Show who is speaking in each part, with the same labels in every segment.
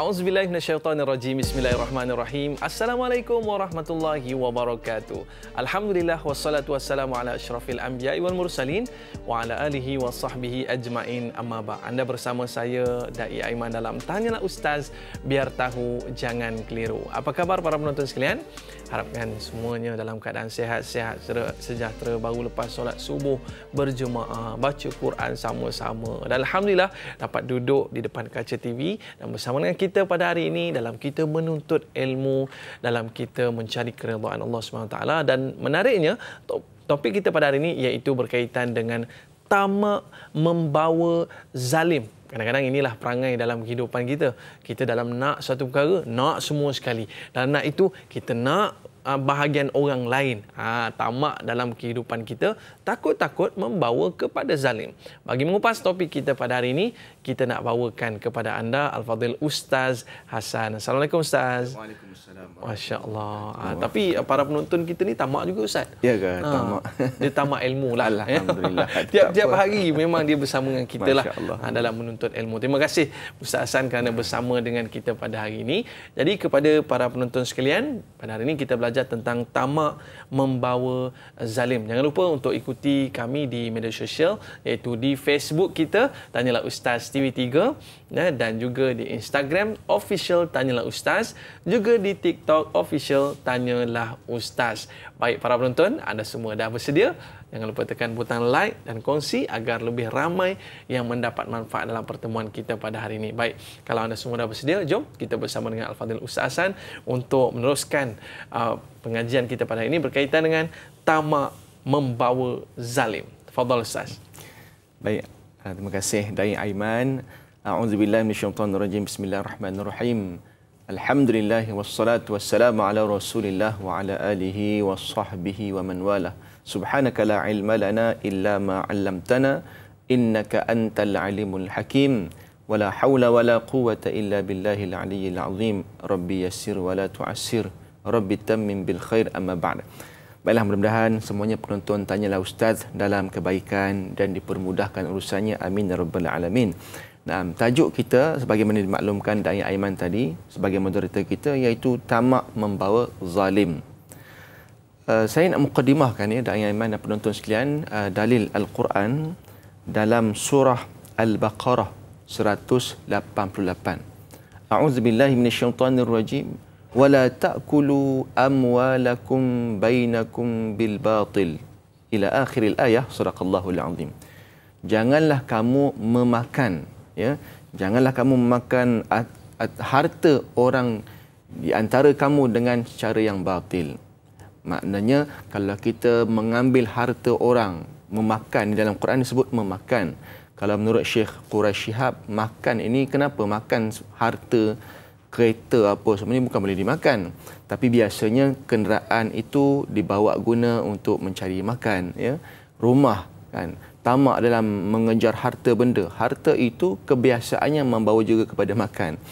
Speaker 1: A'udzubillahi minasyaitonirrajim. Bismillahirrahmanirrahim. Assalamualaikum warahmatullahi wabarakatuh. Alhamdulillah wassalatu wassalamu ala asyrafil anbiya'i wal mursalin wa ala alihi wa sahbihi ajmain. Amma ba. Anda bersama saya Dai Aiman dalam Tanyalah Ustaz biar tahu jangan keliru. Apa khabar para penonton sekalian? Harapkan semuanya dalam keadaan sehat-sehat, sejahtera baru lepas solat subuh berjemaah, baca Quran sama-sama. Dan Alhamdulillah dapat duduk di depan kaca TV dan bersama dengan kita pada hari ini dalam kita menuntut ilmu, dalam kita mencari keredaan Allah SWT. Dan menariknya topik kita pada hari ini iaitu berkaitan dengan tamak membawa zalim Kadang-kadang inilah perangai dalam kehidupan kita. Kita dalam nak satu perkara, nak semua sekali. Dan nak itu, kita nak ah, bahagian orang lain. Ha, tamak dalam kehidupan kita, takut-takut membawa kepada zalim. Bagi mengupas topik kita pada hari ini, kita nak bawakan kepada anda Al-Fadil Ustaz Hasan. Assalamualaikum Ustaz. Waalaikumsalam. Masya Allah. Ha, ah, tapi ah, para penonton kita ni tamak juga Ustaz.
Speaker 2: Ya ke? Ha, tamak.
Speaker 1: Dia tamak ilmu lah. Eh? Alhamdulillah. Tiap-tiap hari memang dia bersama dengan kita lah ha, dalam menuntut ilmu. Terima kasih Ustaz Hasan kerana bersama dengan kita pada hari ini. Jadi kepada para penonton sekalian, pada hari ini kita belajar tentang tamak membawa zalim. Jangan lupa untuk ikuti kami di media sosial iaitu di Facebook kita. Tanyalah Ustaz Steve TV3 eh, dan juga di Instagram official tanyalah ustaz juga di TikTok official tanyalah ustaz. Baik para penonton, anda semua dah bersedia? Jangan lupa tekan butang like dan kongsi agar lebih ramai yang mendapat manfaat dalam pertemuan kita pada hari ini. Baik, kalau anda semua dah bersedia, jom kita bersama dengan Al-Fadhil Ustaz Hasan untuk meneruskan uh, pengajian kita pada hari ini berkaitan dengan tamak
Speaker 2: membawa zalim. Fadhil Ustaz. Baik, Ah, terima kasih Dai Aiman. A'udzubillahi minasyaitonirrajim. Bismillahirrahmanirrahim. Alhamdulillah wassalatu wassalamu ala Rasulillah wa ala alihi wa sahbihi wa man walah. Subhanaka la ilma lana illa ma 'allamtana innaka antal alimul hakim. Wala haula wala quwata illa billahil aliyyil azim. Rabbi yassir wa la tu'assir. Rabbi tammim bil khair amma ba'da. Baiklah, mudah-mudahan semuanya penonton tanyalah Ustaz dalam kebaikan dan dipermudahkan urusannya. Amin. Ya Alamin. Nah, tajuk kita sebagaimana dimaklumkan Dayak Aiman tadi sebagai moderator kita iaitu tamak membawa zalim. Uh, saya nak mukadimahkan ya Dayak Aiman dan penonton sekalian uh, dalil Al-Quran dalam surah Al-Baqarah 188. A'udzubillahi minasyaitanirrajim. rajim ولا تأكلوا أموالكم بينكم بالباطل إلى آخر الآية صدق الله العظيم janganlah kamu memakan ya janganlah kamu memakan harta orang di antara kamu dengan cara yang batil maknanya kalau kita mengambil harta orang memakan dalam Quran disebut memakan kalau menurut Syekh Quraish Shihab makan ini kenapa makan harta kereta apa semua ni bukan boleh dimakan tapi biasanya kenderaan itu dibawa guna untuk mencari makan ya rumah kan tamak dalam mengejar harta benda harta itu kebiasaannya membawa juga kepada makan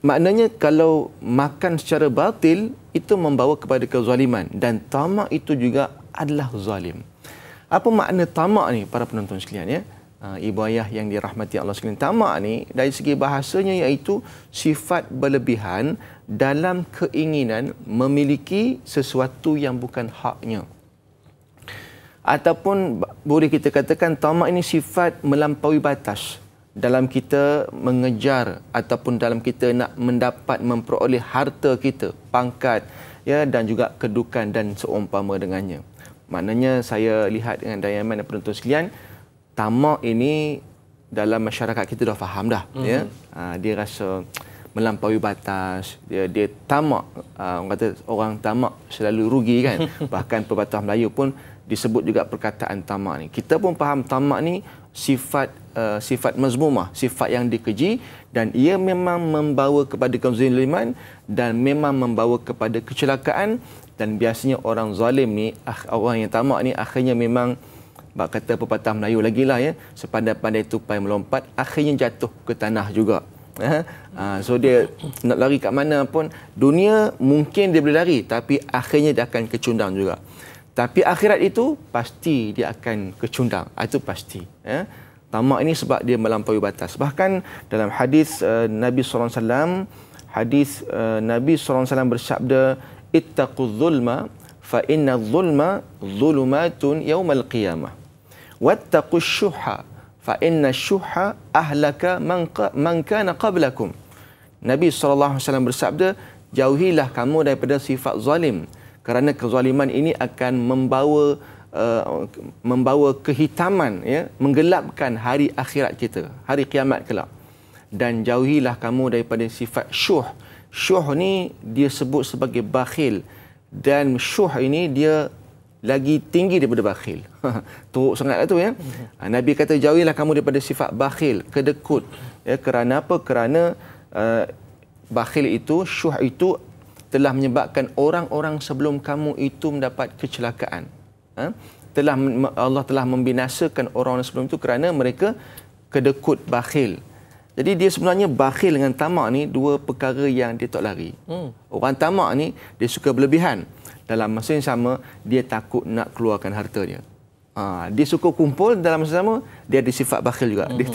Speaker 2: maknanya kalau makan secara batil itu membawa kepada kezaliman dan tamak itu juga adalah zalim apa makna tamak ni para penonton sekalian ya uh, ibu ayah yang dirahmati Allah sekalian. Tamak ni dari segi bahasanya iaitu sifat berlebihan dalam keinginan memiliki sesuatu yang bukan haknya. Ataupun boleh kita katakan tamak ini sifat melampaui batas dalam kita mengejar ataupun dalam kita nak mendapat memperoleh harta kita, pangkat ya dan juga kedudukan dan seumpama dengannya. Maknanya saya lihat dengan Diamond dan penonton sekalian, tamak ini dalam masyarakat kita dah faham dah mm-hmm. ya ha, dia rasa melampaui batas dia dia tamak ha, orang kata orang tamak selalu rugi kan bahkan pepatah Melayu pun disebut juga perkataan tamak ni kita pun faham tamak ni sifat uh, sifat mazmumah sifat yang dikeji dan ia memang membawa kepada kezaliman dan memang membawa kepada kecelakaan dan biasanya orang zalim ni orang yang tamak ni akhirnya memang Bak kata pepatah Melayu lagi lah ya. Sepandai-pandai tupai melompat, akhirnya jatuh ke tanah juga. Ha? so dia nak lari kat mana pun, dunia mungkin dia boleh lari. Tapi akhirnya dia akan kecundang juga. Tapi akhirat itu pasti dia akan kecundang. Ah, itu pasti. Ya. Tamak ini sebab dia melampaui batas. Bahkan dalam hadis uh, Nabi SAW, hadis uh, Nabi SAW bersabda, "Ittaqul zulma fa inna zulma zulumatun yawmal qiyamah wattaqu syuhha fa inna syuhha ahlaka man man kana qablakum Nabi sallallahu alaihi wasallam bersabda jauhilah kamu daripada sifat zalim kerana kezaliman ini akan membawa Uh, membawa kehitaman ya menggelapkan hari akhirat kita hari kiamat kelak dan jauhilah kamu daripada sifat syuh syuh ni dia sebut sebagai bakhil dan syuh ini dia lagi tinggi daripada bakhil. Teruk sangatlah tu ya. Mhm. Ah, Nabi kata jauhilah kamu daripada sifat bakhil, kedekut. Ya, kerana apa? Kerana uh, bakhil itu, syuh itu telah menyebabkan orang-orang sebelum kamu itu mendapat kecelakaan. Ha? Telah Allah telah membinasakan orang-orang sebelum itu kerana mereka kedekut bakhil. Jadi dia sebenarnya bakhil dengan tamak ni dua perkara yang dia tak lari. Hmm. Orang tamak ni dia suka berlebihan dalam masa yang sama dia takut nak keluarkan hartanya. dia. Ah, ha, dia suka kumpul dalam masa yang sama dia ada sifat bakhil juga. Mm-hmm. Dia,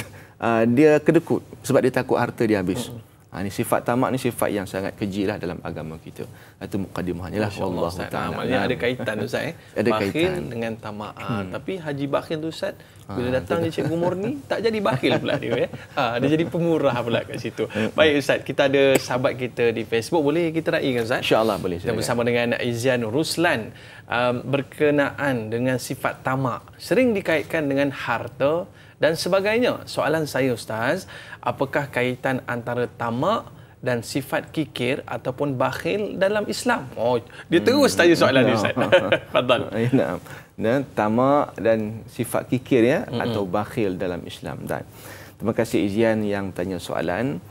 Speaker 2: uh, dia kedekut sebab dia takut harta dia habis. Mm-hmm. Ha, ini sifat tamak ni sifat yang sangat keji lah dalam agama kita. Itu mukadimahnya lah. Insyaallah. Ustaz. Maksudnya ada kaitan Ustaz eh. ada bakhil kaitan.
Speaker 1: dengan tamak. Ha, hmm. Tapi Haji Bakhil tu Ustaz, bila ah, datang je Cikgu Murni, tak jadi bakhil pula dia. Eh. Ha, dia jadi pemurah pula kat situ. Hmm. Baik Ustaz, kita ada sahabat kita di Facebook. Boleh kita raih kan Ustaz? InsyaAllah boleh. Kita bersama dengan Izian Ruslan. Um, berkenaan dengan sifat tamak. Sering dikaitkan dengan harta, dan sebagainya. Soalan saya ustaz, apakah kaitan antara tamak dan sifat kikir ataupun bakhil dalam Islam?
Speaker 2: Oh, dia hmm. terus tanya soalan ni ustaz. Fadal. Eh, naam. Dan tamak dan sifat kikir ya hmm. atau bakhil dalam Islam dan. Terima kasih Izian yang tanya soalan.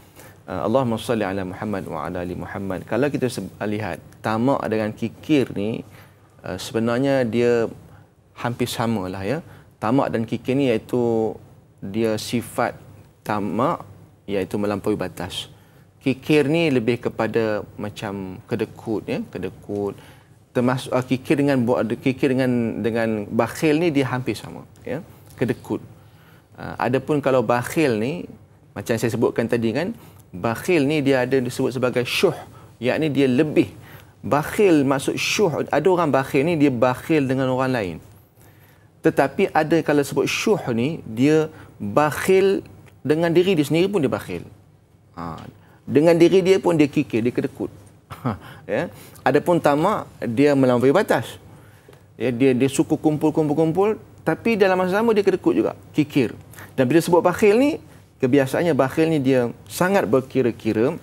Speaker 2: Eh, Allahumma salli ala Muhammad wa ala ali Muhammad. Kalau kita lihat tamak dengan kikir ni eh, sebenarnya dia hampir samalah ya tamak dan kikir ni iaitu dia sifat tamak iaitu melampaui batas. Kikir ni lebih kepada macam kedekut ya, kedekut. Termasuk uh, kikir dengan buat kikir dengan dengan bakhil ni dia hampir sama ya, kedekut. Uh, adapun kalau bakhil ni macam saya sebutkan tadi kan, bakhil ni dia ada disebut sebagai syuh, yakni dia lebih bakhil maksud syuh. Ada orang bakhil ni dia bakhil dengan orang lain tetapi ada kalau sebut syuh ni dia bakhil dengan diri dia sendiri pun dia bakhil ha. dengan diri dia pun dia kikir dia kedekut ha, ya pun tamak dia melampaui batas ya dia dia suku kumpul kumpul kumpul tapi dalam masa sama dia kedekut juga kikir dan bila sebut bakhil ni kebiasaannya bakhil ni dia sangat berkira-kira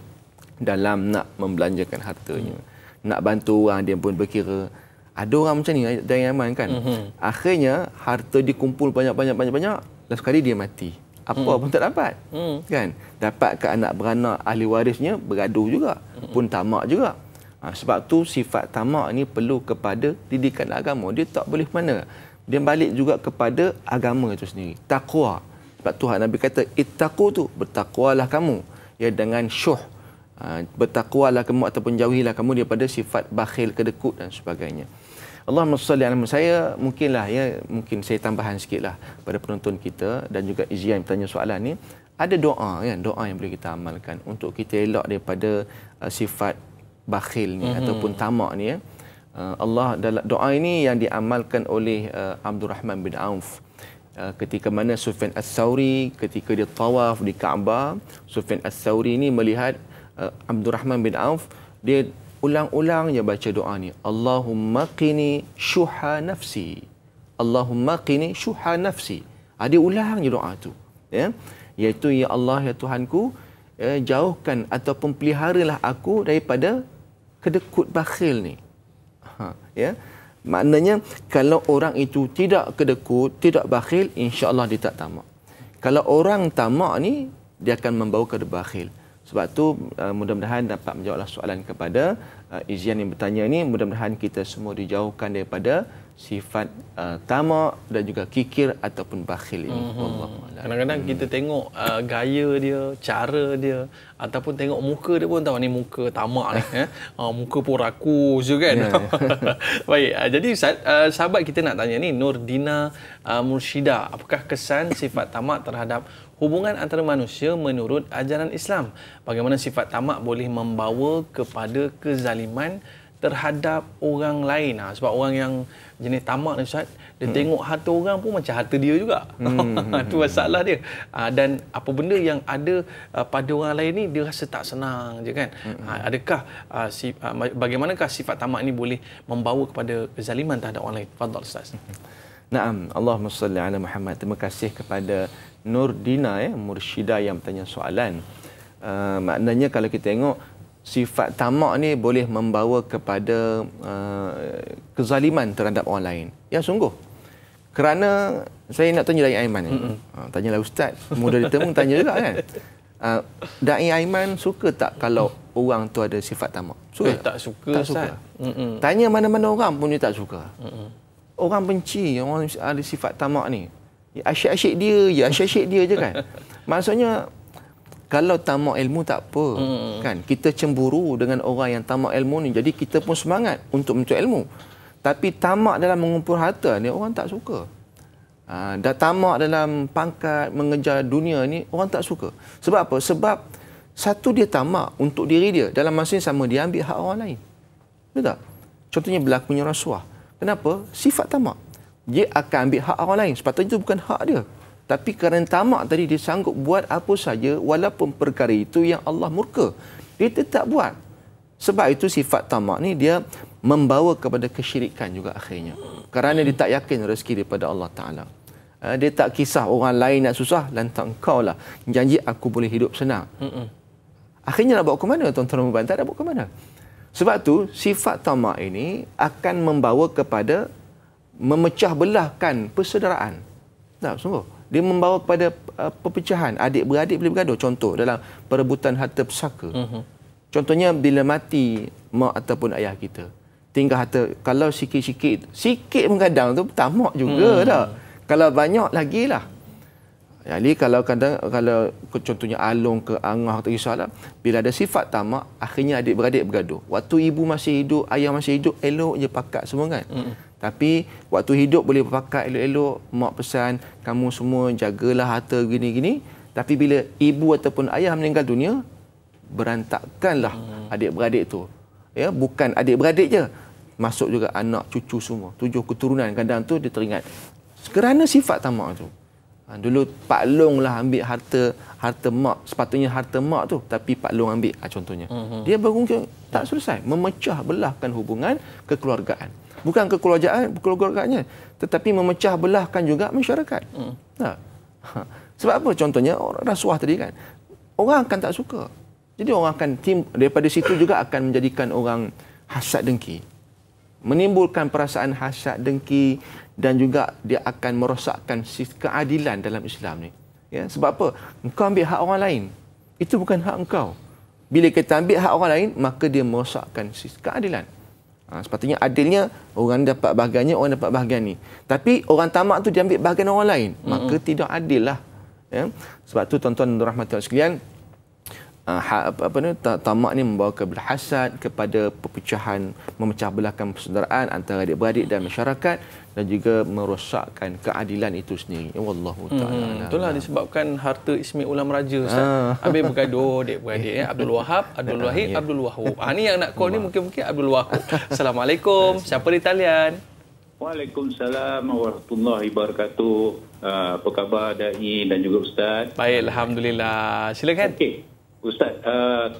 Speaker 2: dalam nak membelanjakan hartanya nak bantu orang dia pun berkira ada orang macam ni dari Yaman kan mm-hmm. akhirnya harta dikumpul banyak-banyak banyak-banyak last sekali dia mati apa mm. pun tak dapat mm. kan dapat ke anak beranak ahli warisnya bergaduh juga mm-hmm. pun tamak juga ha, sebab tu sifat tamak ni perlu kepada didikan agama dia tak boleh mana dia balik juga kepada agama itu sendiri takwa sebab Tuhan Nabi kata ittaqu tu bertakwalah kamu ya dengan syuh ha, bertakwalah kamu ataupun jauhilah kamu daripada sifat bakhil kedekut dan sebagainya. Allah salli ala saya mungkinlah ya mungkin saya tambahan sedikitlah pada penonton kita dan juga Izian yang bertanya soalan ni ada doa kan doa yang boleh kita amalkan untuk kita elak daripada uh, sifat bakhil ni mm-hmm. ataupun tamak ni ya uh, Allah dalam doa ini yang diamalkan oleh uh, Abdul Rahman bin Auf uh, ketika mana Sufyan As-Sauri ketika dia tawaf di Kaabah Sufyan As-Sauri ini melihat uh, Abdul Rahman bin Auf dia ulang-ulang je baca doa ni Allahumma qini syuha nafsi Allahumma qini syuha nafsi ada ah, ha, ulang je doa tu ya iaitu ya Allah ya Tuhanku ya, jauhkan ataupun peliharalah aku daripada kedekut bakhil ni ha, ya maknanya kalau orang itu tidak kedekut tidak bakhil insya Allah dia tak tamak kalau orang tamak ni dia akan membawa ke bakhil sebab tu uh, mudah-mudahan dapat menjawablah soalan kepada uh, izian yang bertanya ini. Mudah-mudahan kita semua dijauhkan daripada sifat uh, tamak dan juga kikir ataupun bakhil ini. Mm-hmm.
Speaker 1: Kadang-kadang kita hmm. tengok uh, gaya dia, cara dia ataupun tengok muka dia pun tahu ni muka tamak ni. Eh? Uh, muka pun rakus je kan. Yeah, yeah. Baik, uh, jadi uh, sahabat kita nak tanya ni Nurdina uh, Murshida, Apakah kesan sifat tamak terhadap hubungan antara manusia menurut ajaran Islam. Bagaimana sifat tamak boleh membawa kepada kezaliman terhadap orang lain. Ha, sebab orang yang jenis tamak ni Ustaz, dia hmm. tengok harta orang pun macam harta dia juga. Itu
Speaker 3: hmm, hmm, ha, hmm, hmm.
Speaker 1: masalah dia. Ha, dan apa benda yang ada uh, pada orang lain ni, dia rasa tak senang je kan. Ha, adakah, uh, si, uh, bagaimanakah sifat tamak ni boleh membawa kepada kezaliman terhadap orang lain? Fadal Ustaz.
Speaker 2: Naam, Allahumma salli ala Muhammad. Terima kasih kepada Nurdina ya, Murshida yang bertanya soalan. Uh, maknanya kalau kita tengok sifat tamak ni boleh membawa kepada uh, kezaliman terhadap orang lain. Ya sungguh. Kerana saya nak tanya dai Aiman ni. Ya. Uh, tanyalah ustaz, mudah ditemu tanya juga kan. Uh, dai Aiman suka tak kalau orang tu ada sifat tamak? Suka eh, tak? tak suka. Tak suka. Tanya mana-mana orang pun dia tak suka. Mm-mm. Orang benci orang ada sifat tamak ni asyik-asyik dia je, asyik-asyik dia je kan. Maksudnya kalau tamak ilmu tak apa hmm. kan. Kita cemburu dengan orang yang tamak ilmu ni jadi kita pun semangat untuk menuntut ilmu. Tapi tamak dalam mengumpul harta ni orang tak suka. Ha, dah tamak dalam pangkat mengejar dunia ni orang tak suka. Sebab apa? Sebab satu dia tamak untuk diri dia dalam masa yang sama dia ambil hak orang lain. Betul tak? Contohnya berlakunya rasuah. Kenapa? Sifat tamak dia akan ambil hak orang lain. Sepatutnya itu bukan hak dia. Tapi kerana tamak tadi dia sanggup buat apa saja walaupun perkara itu yang Allah murka. Dia tetap buat. Sebab itu sifat tamak ni dia membawa kepada kesyirikan juga akhirnya. Kerana dia tak yakin rezeki daripada Allah Ta'ala. Eh, dia tak kisah orang lain nak susah, lantang kau lah. Janji aku boleh hidup senang. Akhirnya nak bawa ke mana tuan-tuan dan tak nak buat ke mana. Sebab tu sifat tamak ini akan membawa kepada memecah belahkan persaudaraan. Tak, sungguh. Dia membawa kepada uh, perpecahan. Adik-beradik boleh bergaduh. Contoh, dalam perebutan harta pesaka. Uh-huh. Contohnya, bila mati mak ataupun ayah kita. Tinggal harta, kalau sikit-sikit, sikit pun kadang tu tamak juga hmm. tak. Kalau banyak, lagi lah. Jadi kalau kadang kalau contohnya alung ke Angah tak kisahlah bila ada sifat tamak akhirnya adik-beradik bergaduh. Waktu ibu masih hidup, ayah masih hidup, elok je pakat semua kan. Mm-hmm. Tapi waktu hidup boleh berpakat elok-elok, mak pesan kamu semua jagalah harta gini-gini. Tapi bila ibu ataupun ayah meninggal dunia, berantakkanlah hmm. adik-beradik tu. Ya, bukan adik-beradik je. Masuk juga anak cucu semua. Tujuh keturunan kadang tu dia teringat. Kerana sifat tamak tu. Ha, dulu Pak Long lah ambil harta harta mak. Sepatutnya harta mak tu. Tapi Pak Long ambil ha, contohnya. Hmm. hmm. Dia berungkir tak selesai. Memecah belahkan hubungan kekeluargaan bukan kekeluargaan keluarganya tetapi memecah belahkan juga masyarakat. Hmm. Nah. Ha. Ha. Sebab apa contohnya rasuah tadi kan. Orang akan tak suka. Jadi orang akan tim daripada situ juga akan menjadikan orang hasad dengki. Menimbulkan perasaan hasad dengki dan juga dia akan merosakkan keadilan dalam Islam ni. Ya, sebab apa? Engkau ambil hak orang lain. Itu bukan hak engkau. Bila kita ambil hak orang lain, maka dia merosakkan keadilan. Ha, sepatutnya adilnya orang dapat bahagiannya, orang dapat bahagian ni. Tapi orang tamak tu dia ambil bahagian orang lain. Maka mm-hmm. tidak adil lah. Ya? Sebab tu tuan-tuan dan rahmatullah sekalian, uh, apa, apa ni tamak ni membawa kepada hasad kepada perpecahan memecah belahkan persaudaraan antara adik-beradik dan masyarakat dan juga merosakkan keadilan itu sendiri. Ya wallahu hmm, taala. Hmm, itulah
Speaker 1: disebabkan harta ismi ulam raja ustaz. Ah. Habis bergaduh dek beradik ya. Eh, Abdul Wahab, Abdul ya, Wahid, ya. Abdul Wahab. Ah ni yang nak call ni mungkin-mungkin Abdul Wahab. Assalamualaikum. Siapa di talian?
Speaker 4: Waalaikumsalam warahmatullahi wabarakatuh. Uh, apa khabar Dai dan juga ustaz? Baik, alhamdulillah. Silakan. Okay. Ustaz, uh,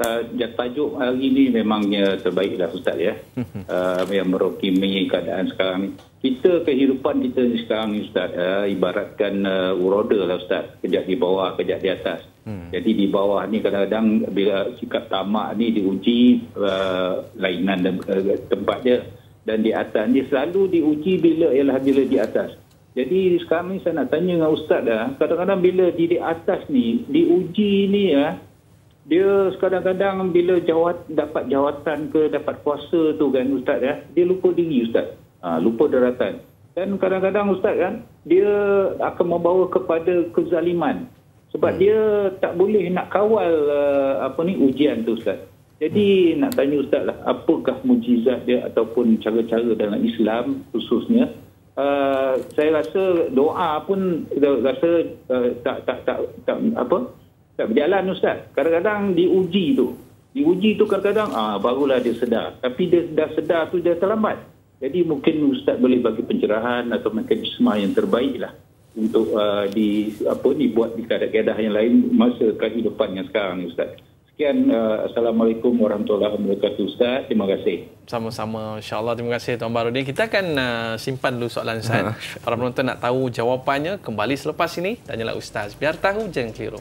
Speaker 4: tajuk hari ini memangnya terbaiklah Ustaz ya. Uh, yang merokimi keadaan sekarang ni. Kita kehidupan kita ni sekarang ni Ustaz, uh, ibaratkan uh, roda lah Ustaz. Kejap di bawah, kejap di atas. Hmm. Jadi di bawah ni kadang-kadang bila sikap tamak ni diuji uh, lainan dan, uh, tempat dia. Dan di atas ni selalu diuji bila ialah bila di atas. Jadi sekarang ni saya nak tanya dengan Ustaz dah, kadang-kadang bila di, di atas ni, diuji ni ya, uh, dia kadang-kadang bila jawat dapat jawatan ke dapat kuasa tu kan ustaz ya dia lupa diri ustaz ha, lupa daratan dan kadang-kadang ustaz kan dia akan membawa kepada kezaliman sebab hmm. dia tak boleh nak kawal uh, apa ni ujian tu ustaz jadi hmm. nak tanya ustaz lah apakah mujizat dia ataupun cara-cara dalam Islam khususnya Uh, saya rasa doa pun rasa uh, tak tak tak tak apa tak berjalan ustaz kadang-kadang diuji tu diuji tu kadang-kadang ah barulah dia sedar tapi dia dah sedar tu dia terlambat jadi mungkin ustaz boleh bagi pencerahan atau mekanisme yang terbaik lah untuk uh, di apa dibuat di kadah-kadah yang lain masa kehidupan yang sekarang ustaz Sekian ah, Assalamualaikum warahmatullahi wabarakatuh Ustaz, terima kasih
Speaker 1: Sama-sama, insyaAllah terima kasih Tuan Barudin Kita akan uh, simpan dulu soalan Ustaz Para penonton nak tahu jawapannya Kembali selepas ini, tanyalah Ustaz Biar tahu jangan keliru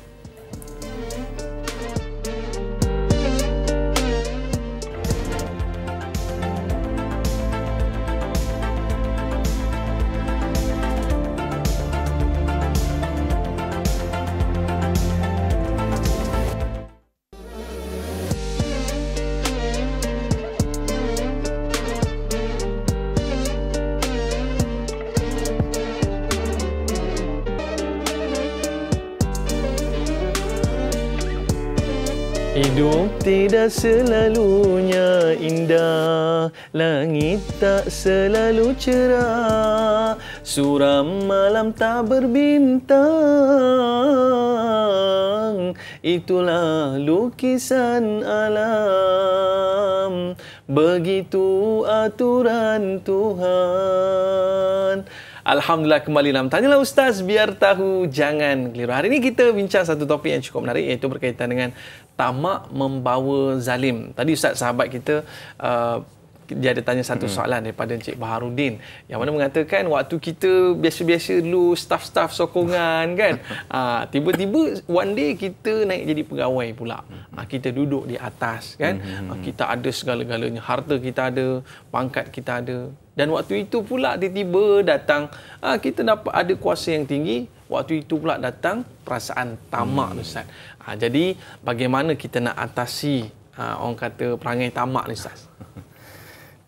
Speaker 1: selalunya indah Langit tak selalu cerah Suram malam tak berbintang Itulah lukisan alam Begitu aturan Tuhan Alhamdulillah kembali dalam Tanyalah Ustaz biar tahu jangan keliru. Hari ini kita bincang satu topik yang cukup menarik iaitu berkaitan dengan tamak membawa zalim. Tadi Ustaz sahabat kita uh, dia ada tanya satu hmm. soalan daripada Encik Baharudin yang mana mengatakan waktu kita biasa-biasa dulu staff-staff sokongan kan ah, tiba-tiba one day kita naik jadi pegawai pula ha, kita duduk di atas kan ha, kita ada segala-galanya harta kita ada pangkat kita ada dan waktu itu pula tiba-tiba datang ha, kita dapat ada kuasa yang tinggi. Waktu itu pula datang perasaan tamak hmm. Ustaz. Ha, jadi bagaimana kita nak atasi ha, orang kata perangai tamak ni Ustaz?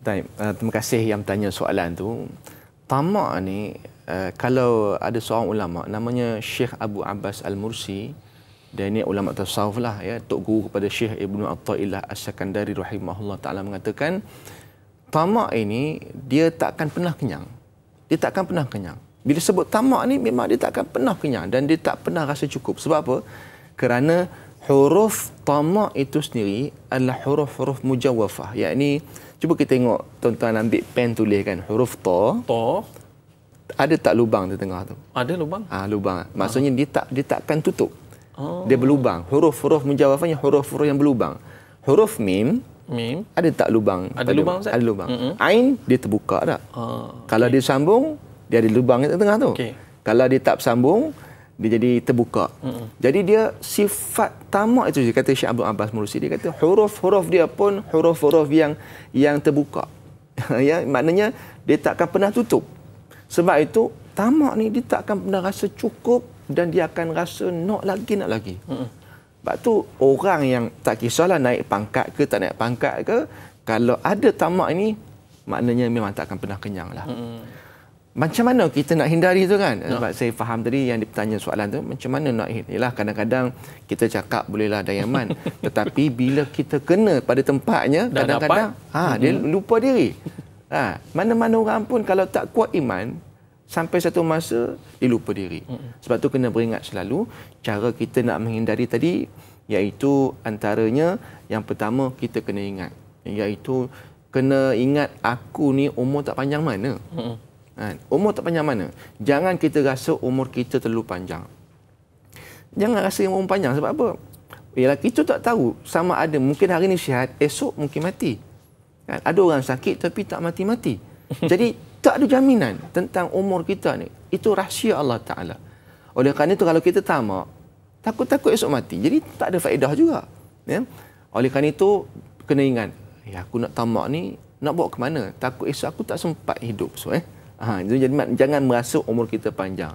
Speaker 2: Baik, uh, terima kasih yang tanya soalan tu. Tamak ni uh, kalau ada seorang ulama namanya Syekh Abu Abbas Al-Mursi dan ini ulama tasawuf lah ya, tok guru kepada Syekh Ibnu Athaillah As-Sakandari rahimahullah taala mengatakan tamak ini dia takkan pernah kenyang. Dia takkan pernah kenyang. Bila sebut tamak ni memang dia takkan pernah kenyang dan dia tak pernah rasa cukup. Sebab apa? Kerana huruf tamak itu sendiri adalah huruf-huruf mujawafah. Yang ini, cuba kita tengok tuan-tuan ambil pen tulis kan. Huruf ta. Ta. Ada tak lubang di tengah tu? Ada lubang. Ah, ha, lubang. Maksudnya ha. dia tak dia takkan tutup. Oh. Dia berlubang. Huruf-huruf mujawafahnya huruf-huruf yang berlubang. Huruf mim. Mim. Ada tak lubang? Ada lubang, Ustaz? Ada lubang. Mm-hmm. Ain, dia terbuka tak? Ah, Kalau okay. dia sambung, dia ada lubang di tengah tu. Okay. Kalau dia tak sambung, dia jadi terbuka. Mm-hmm. Jadi dia sifat tamak itu, dia kata Syekh Abdul Abbas Mursi, dia kata huruf-huruf dia pun huruf-huruf yang yang terbuka. ya, maknanya dia takkan pernah tutup. Sebab itu, tamak ni dia takkan pernah rasa cukup dan dia akan rasa nak lagi, nak lagi. Mm-hmm. Sebab tu orang yang tak kisahlah naik pangkat ke tak naik pangkat ke, kalau ada tamak ini, maknanya memang tak akan pernah kenyang lah. Hmm. Macam mana kita nak hindari tu kan? Ya. Sebab no. saya faham tadi yang ditanya soalan tu, macam mana nak hindari? Yalah, kadang-kadang kita cakap bolehlah dayaman. Tetapi bila kita kena pada tempatnya, kadang-kadang ha, hmm. dia lupa diri. Ha, mana-mana orang pun kalau tak kuat iman, sampai satu masa dia lupa diri. Sebab tu kena beringat selalu cara kita nak menghindari tadi iaitu antaranya yang pertama kita kena ingat iaitu kena ingat aku ni umur tak panjang mana. Ha, umur tak panjang mana? Jangan kita rasa umur kita terlalu panjang. Jangan rasa umur panjang sebab apa? Ialah kita tak tahu sama ada mungkin hari ni sihat, esok mungkin mati. Kan? Ada orang sakit tapi tak mati-mati. Jadi tak ada jaminan tentang umur kita ni. Itu rahsia Allah Ta'ala. Oleh kerana itu, kalau kita tamak, takut-takut esok mati. Jadi, tak ada faedah juga. Ya? Oleh kerana itu, kena ingat. Ya, aku nak tamak ni, nak bawa ke mana? Takut esok aku tak sempat hidup. So, eh? ha, jadi, jangan merasa umur kita panjang.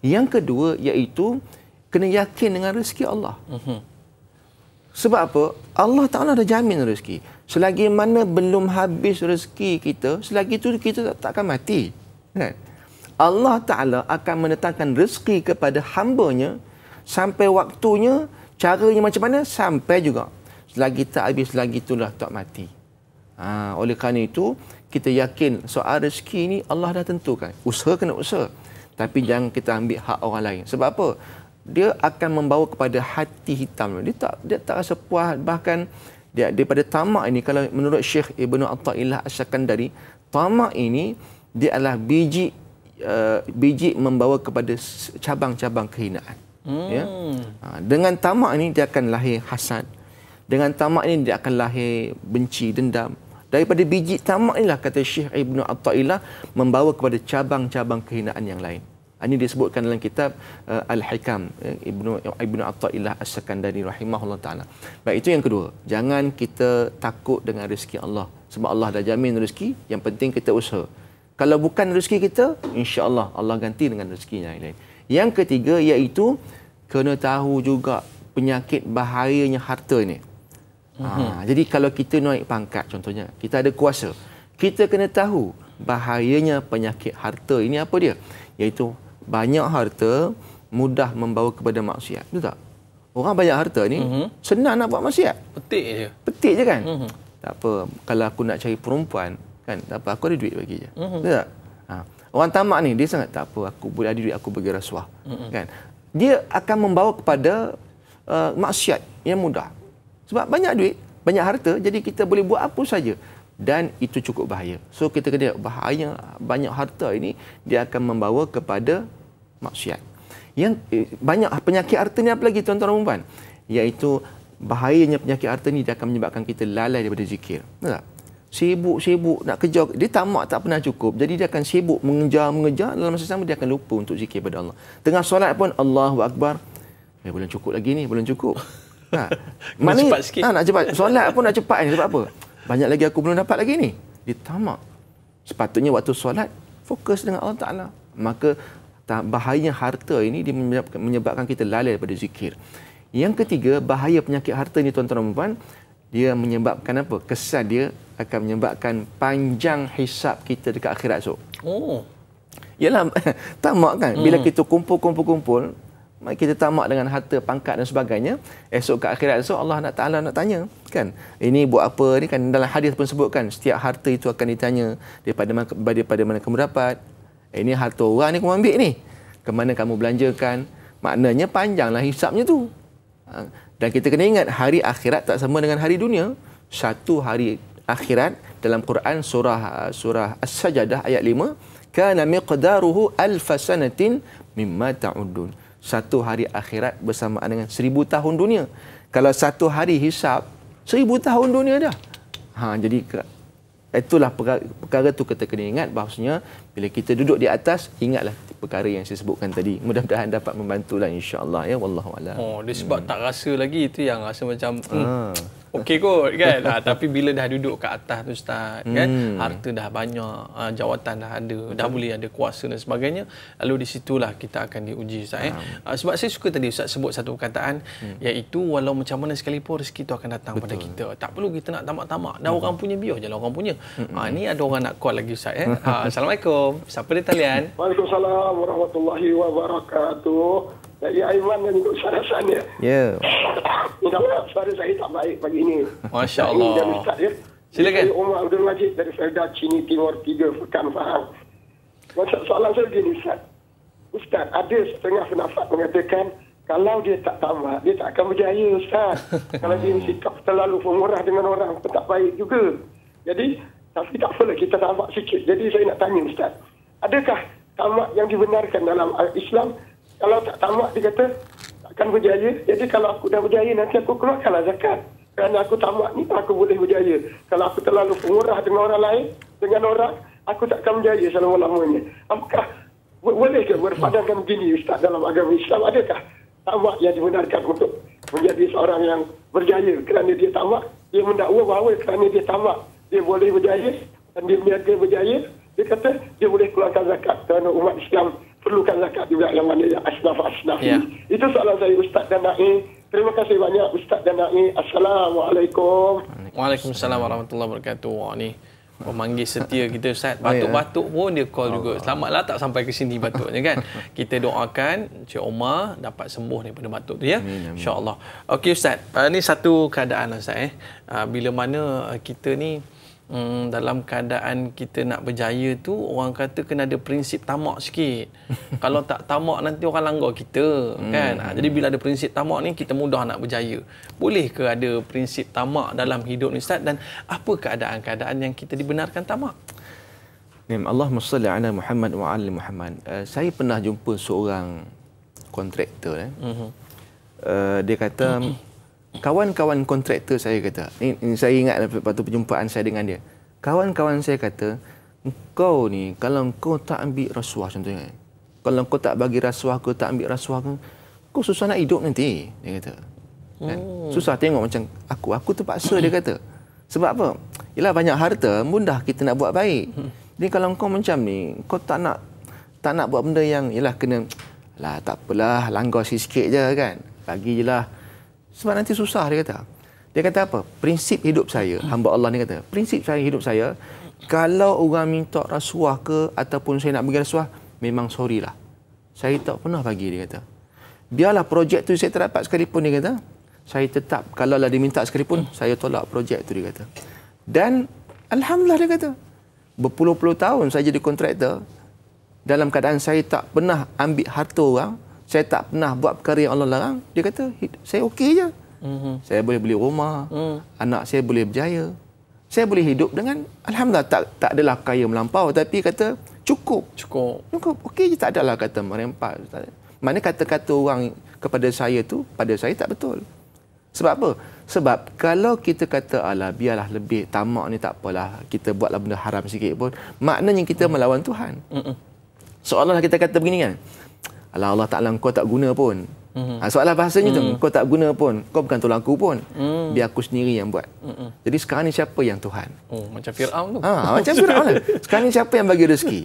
Speaker 2: Yang kedua, iaitu, kena yakin dengan rezeki Allah. Mhm. Sebab apa? Allah Ta'ala dah jamin rezeki. Selagi mana belum habis rezeki kita, selagi itu kita tak, tak akan mati. Kan? Allah Ta'ala akan menetangkan rezeki kepada hambanya sampai waktunya, caranya macam mana, sampai juga. Selagi tak habis, selagi itulah tak mati. Ha, oleh kerana itu, kita yakin soal rezeki ini Allah dah tentukan. Usaha kena usaha. Tapi jangan kita ambil hak orang lain. Sebab apa? Dia akan membawa kepada hati hitam. Dia tak, dia tak rasa puas. Bahkan daripada tamak ini kalau menurut Syekh Ibn Atta'illah dari tamak ini dia adalah biji uh, biji membawa kepada cabang-cabang kehinaan hmm. ya ha, dengan tamak ini dia akan lahir hasad dengan tamak ini dia akan lahir benci dendam daripada biji tamak inilah kata Syekh Ibn Atta'illah membawa kepada cabang-cabang kehinaan yang lain ini disebutkan dalam kitab uh, Al-Hikam eh, Ibnu Ibnu Athaillah As-Sakandani rahimahullah taala. Baik itu yang kedua. Jangan kita takut dengan rezeki Allah. Sebab Allah dah jamin rezeki, yang penting kita usaha. Kalau bukan rezeki kita, insya-Allah Allah ganti dengan rezekinya ini. Yang ketiga iaitu kena tahu juga penyakit bahayanya harta ini. Mm-hmm. jadi kalau kita naik pangkat contohnya, kita ada kuasa. Kita kena tahu bahayanya penyakit harta ini apa dia? Iaitu banyak harta mudah membawa kepada maksiat. Betul tak? Orang banyak harta ni mm-hmm. senang nak buat maksiat.
Speaker 1: Petik je. Petik je kan? Mm-hmm.
Speaker 2: Tak apa. Kalau aku nak cari perempuan, kan? Tak apa. Aku ada duit bagi je. Mm-hmm. Betul tak? Ha. Orang tamak ni, dia sangat, tak apa. Aku boleh ada duit, aku bagi rasuah. Mm-hmm. Kan? Dia akan membawa kepada uh, maksiat yang mudah. Sebab banyak duit, banyak harta, jadi kita boleh buat apa saja. Dan itu cukup bahaya. So kita kena bahaya banyak harta ini, dia akan membawa kepada maksiat. Yang eh, banyak penyakit harta ni apa lagi tuan-tuan dan puan? Iaitu bahayanya penyakit harta ni dia akan menyebabkan kita lalai daripada zikir. Betul Sibuk-sibuk nak kerja, dia tamak tak pernah cukup. Jadi dia akan sibuk mengejar-mengejar dalam masa sama dia akan lupa untuk zikir kepada Allah. Tengah solat pun Allahu Akbar. Eh belum cukup lagi ni, belum cukup. Ha. Mana cepat sikit. Ha, nak cepat. Solat pun nak cepat ni sebab apa? Banyak lagi aku belum dapat lagi ni. Dia tamak. Sepatutnya waktu solat fokus dengan Allah Taala. Maka bahayanya harta ini dia menyebabkan kita lalai daripada zikir. Yang ketiga, bahaya penyakit harta ini tuan-tuan dan puan, dia menyebabkan apa? Kesan dia akan menyebabkan panjang hisap kita dekat akhirat esok. Oh. Yalah tamak kan bila hmm. kita kumpul-kumpul-kumpul kita tamak dengan harta, pangkat dan sebagainya. Esok ke akhirat esok Allah nak Taala nak tanya, kan? Ini buat apa? Ini kan dalam hadis pun sebutkan setiap harta itu akan ditanya daripada daripada mana kamu dapat, eh, ini harta orang ni kamu ambil ni kemana kamu belanjakan maknanya panjanglah hisapnya tu ha, dan kita kena ingat hari akhirat tak sama dengan hari dunia satu hari akhirat dalam Quran surah ha, surah As-Sajdah ayat 5 kana miqdaruhu alf sanatin mimma ta'udun satu hari akhirat bersamaan dengan seribu tahun dunia kalau satu hari hisap seribu tahun dunia dah ha, jadi itulah perkara, perkara tu kita kena ingat bahawasanya bila kita duduk di atas ingatlah perkara yang saya sebutkan tadi mudah-mudahan dapat membantulah insyaallah ya wallahu alam oh
Speaker 1: disebab hmm. tak rasa lagi itu yang rasa macam hmm. ah okey kot kan ha, tapi bila dah duduk kat atas tu ustaz kan? hmm. kan harta dah banyak ha, jawatan dah ada Betul. dah boleh ada kuasa dan sebagainya lalu di situlah kita akan diuji ustaz eh ha. sebab saya suka tadi ustaz sebut satu perkataan hmm. iaitu walau macam mana sekalipun rezeki tu akan datang Betul. pada kita tak perlu kita nak tamak-tamak dah hmm. orang punya biar je lah orang punya ha, hmm. ha ni ada orang nak call lagi ustaz eh ha, assalamualaikum siapa di talian
Speaker 3: Waalaikumsalam warahmatullahi wabarakatuh jadi Aiman yang ikut suara sana. Ya. Yeah. Minta maaf suara saya tak baik pagi ini. Masya Allah. Dan Ustaz ya. Silakan. Saya Umar Abdul Majid dari Felda Cini Timur 3 Pekan Faham. Masa soalan saya begini Ustaz. Ustaz ada setengah penafat mengatakan kalau dia tak tamat dia tak akan berjaya Ustaz. kalau dia sikap terlalu pemurah dengan orang pun tak baik juga. Jadi tapi tak apalah kita tamat sikit. Jadi saya nak tanya Ustaz. Adakah tamat yang dibenarkan dalam Islam kalau tak tamak dia kata akan berjaya. Jadi kalau aku dah berjaya nanti aku keluarkanlah zakat. Kerana aku tamak ni aku boleh berjaya. Kalau aku terlalu pengurah dengan orang lain, dengan orang, aku takkan berjaya selama-lamanya. Apakah bolehkah berpadankan begini Ustaz dalam agama Islam? Adakah tamak yang dibenarkan untuk menjadi seorang yang berjaya kerana dia tamak? Dia mendakwa bahawa kerana dia tamak, dia boleh berjaya dan dia berjaya. Dia kata dia boleh keluarkan zakat kerana umat Islam perlukan zakat juga yang mana yang asnaf-asnaf yeah. Itu soalan saya Ustaz Danai. Terima kasih banyak Ustaz Danai. Assalamualaikum.
Speaker 1: Waalaikumsalam warahmatullahi wabarakatuh. Wah, ni memanggil setia kita Ustaz. Oh, ya. Batuk-batuk pun dia call juga. Selamatlah tak sampai ke sini batuknya kan. Kita doakan Cik Omar dapat sembuh daripada batuk tu ya. InsyaAllah. Okey Ustaz. Ini ah, satu keadaan Ustaz eh. Ah, bila mana ah, kita ni Hmm, dalam keadaan kita nak berjaya tu orang kata kena ada prinsip tamak sikit. Kalau tak tamak nanti orang langgar kita, hmm. kan? Ha, jadi bila ada prinsip tamak ni kita mudah nak berjaya. Boleh ke ada prinsip tamak dalam hidup ni ustaz dan apa keadaan-keadaan yang kita dibenarkan tamak?
Speaker 2: Nim Allah musalli ala Muhammad wa ala Muhammad. Uh, saya pernah jumpa seorang kontraktor eh. Uh-huh. Uh, dia kata uh-huh. kawan-kawan kontraktor saya kata, ini, ini saya ingat lah waktu perjumpaan saya dengan dia. Kawan-kawan saya kata, kau ni kalau kau tak ambil rasuah contohnya, kalau kau tak bagi rasuah kau tak ambil rasuah kau, susah nak hidup nanti, dia kata. Kan? Hmm. Susah tengok macam aku, aku terpaksa dia kata. Sebab apa? Yalah banyak harta, mudah kita nak buat baik. Jadi hmm. kalau kau macam ni, kau tak nak tak nak buat benda yang ialah kena lah tak apalah, langgar sikit je kan. Bagi jelah sebab nanti susah dia kata. Dia kata apa? Prinsip hidup saya, hamba Allah ni kata, prinsip saya hidup saya, kalau orang minta rasuah ke ataupun saya nak bagi rasuah, memang sorry lah. Saya tak pernah bagi dia kata. Biarlah projek tu saya terdapat sekalipun dia kata, saya tetap kalau lah diminta sekalipun saya tolak projek tu dia kata. Dan alhamdulillah dia kata. Berpuluh-puluh tahun saya jadi kontraktor dalam keadaan saya tak pernah ambil harta orang, saya tak pernah buat perkara yang Allah larang, dia kata saya okey je. Mm-hmm. Saya boleh beli rumah, mm. anak saya boleh berjaya. Saya boleh hidup dengan alhamdulillah tak tak adalah kaya melampau tapi kata cukup. Cukup. Cukup. Okey je tak adalah kata merempat ustaz. Mana kata-kata orang kepada saya tu pada saya tak betul. Sebab apa? Sebab kalau kita kata ala biarlah lebih tamak ni tak apalah kita buatlah benda haram sikit pun maknanya kita melawan Tuhan. Hmm. Seolah-olah kita kata begini kan. Alah Allah Ta'ala kau tak guna pun. Mm-hmm. Soalan bahasanya mm-hmm. tu, mhm. kau tak guna pun. Kau bukan tolong aku pun. Mm-hmm. Biar aku sendiri yang buat. Mm-hmm. Jadi sekarang ni siapa yang Tuhan? Oh,
Speaker 1: macam Fir'aun tu. Ha, macam Fir'aun lah.
Speaker 2: Sekarang ni siapa yang bagi rezeki?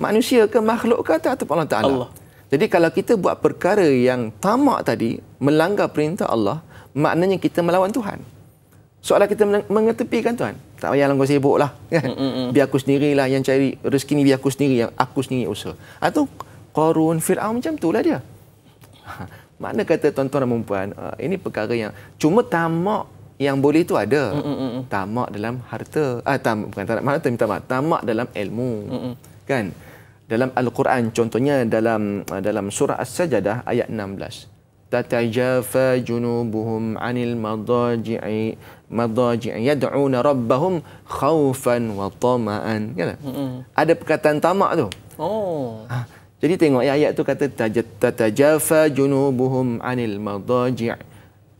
Speaker 2: Manusia ke makhluk ke atau Allah Ta'ala? Allah. Jadi kalau kita buat perkara yang tamak tadi, melanggar perintah Allah, maknanya kita melawan Tuhan. Soalan kita mengetepikan Tuhan. Tak payahlah kau sibuk lah. Kan? Mm-hmm. Biar aku sendirilah yang cari rezeki ni, biar aku sendiri yang aku sendiri usaha. Atau Qarun, Fir'aun macam tu lah dia. Mana kata tuan-tuan dan perempuan, uh, ini perkara yang cuma tamak yang boleh itu ada. Mm-mm. Tamak dalam harta. Ah, tam, bukan tamak, mana minta tamak. Tamak dalam ilmu. Mm-mm. Kan? Dalam Al-Quran, contohnya dalam uh, dalam surah As-Sajadah ayat 16. Tatajafa junubuhum anil madaji'i madaji'i yad'una rabbahum khawfan wa tama'an. Kan? Mm, mm. Ada perkataan tamak tu. Oh. Ha? Jadi tengok ayat-ayat tu kata tatajafa junubuhum anil madaji'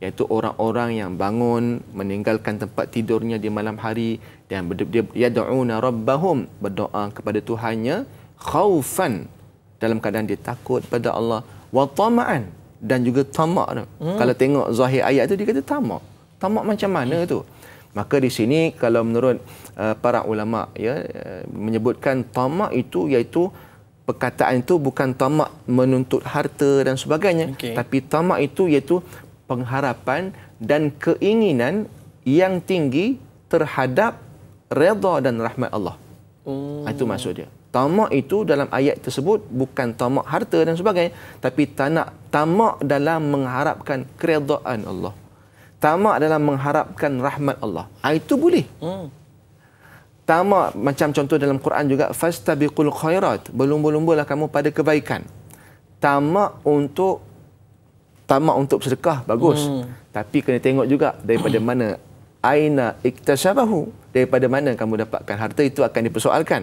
Speaker 2: iaitu orang-orang yang bangun meninggalkan tempat tidurnya di malam hari dan dia yad'una rabbahum berdoa kepada Tuhannya khaufan dalam keadaan dia takut pada Allah wa tama'an dan juga tamak Hmm. Kalau tengok zahir ayat tu dia kata tamak. Tamak macam mana tu? Maka di sini kalau menurut uh, para ulama ya uh, menyebutkan tamak itu iaitu perkataan itu bukan tamak menuntut harta dan sebagainya okay. tapi tamak itu iaitu pengharapan dan keinginan yang tinggi terhadap redha dan rahmat Allah. Hmm. Itu maksud dia. Tamak itu dalam ayat tersebut bukan tamak harta dan sebagainya tapi tanak tamak dalam mengharapkan keredaan Allah. Tamak dalam mengharapkan rahmat Allah. Ah, itu boleh. Hmm pertama macam contoh dalam Quran juga fastabiqul khairat berlumba-lumbalah kamu pada kebaikan tamak untuk tamak untuk sedekah bagus hmm. tapi kena tengok juga daripada mana aina iktasabahu daripada mana kamu dapatkan harta itu akan dipersoalkan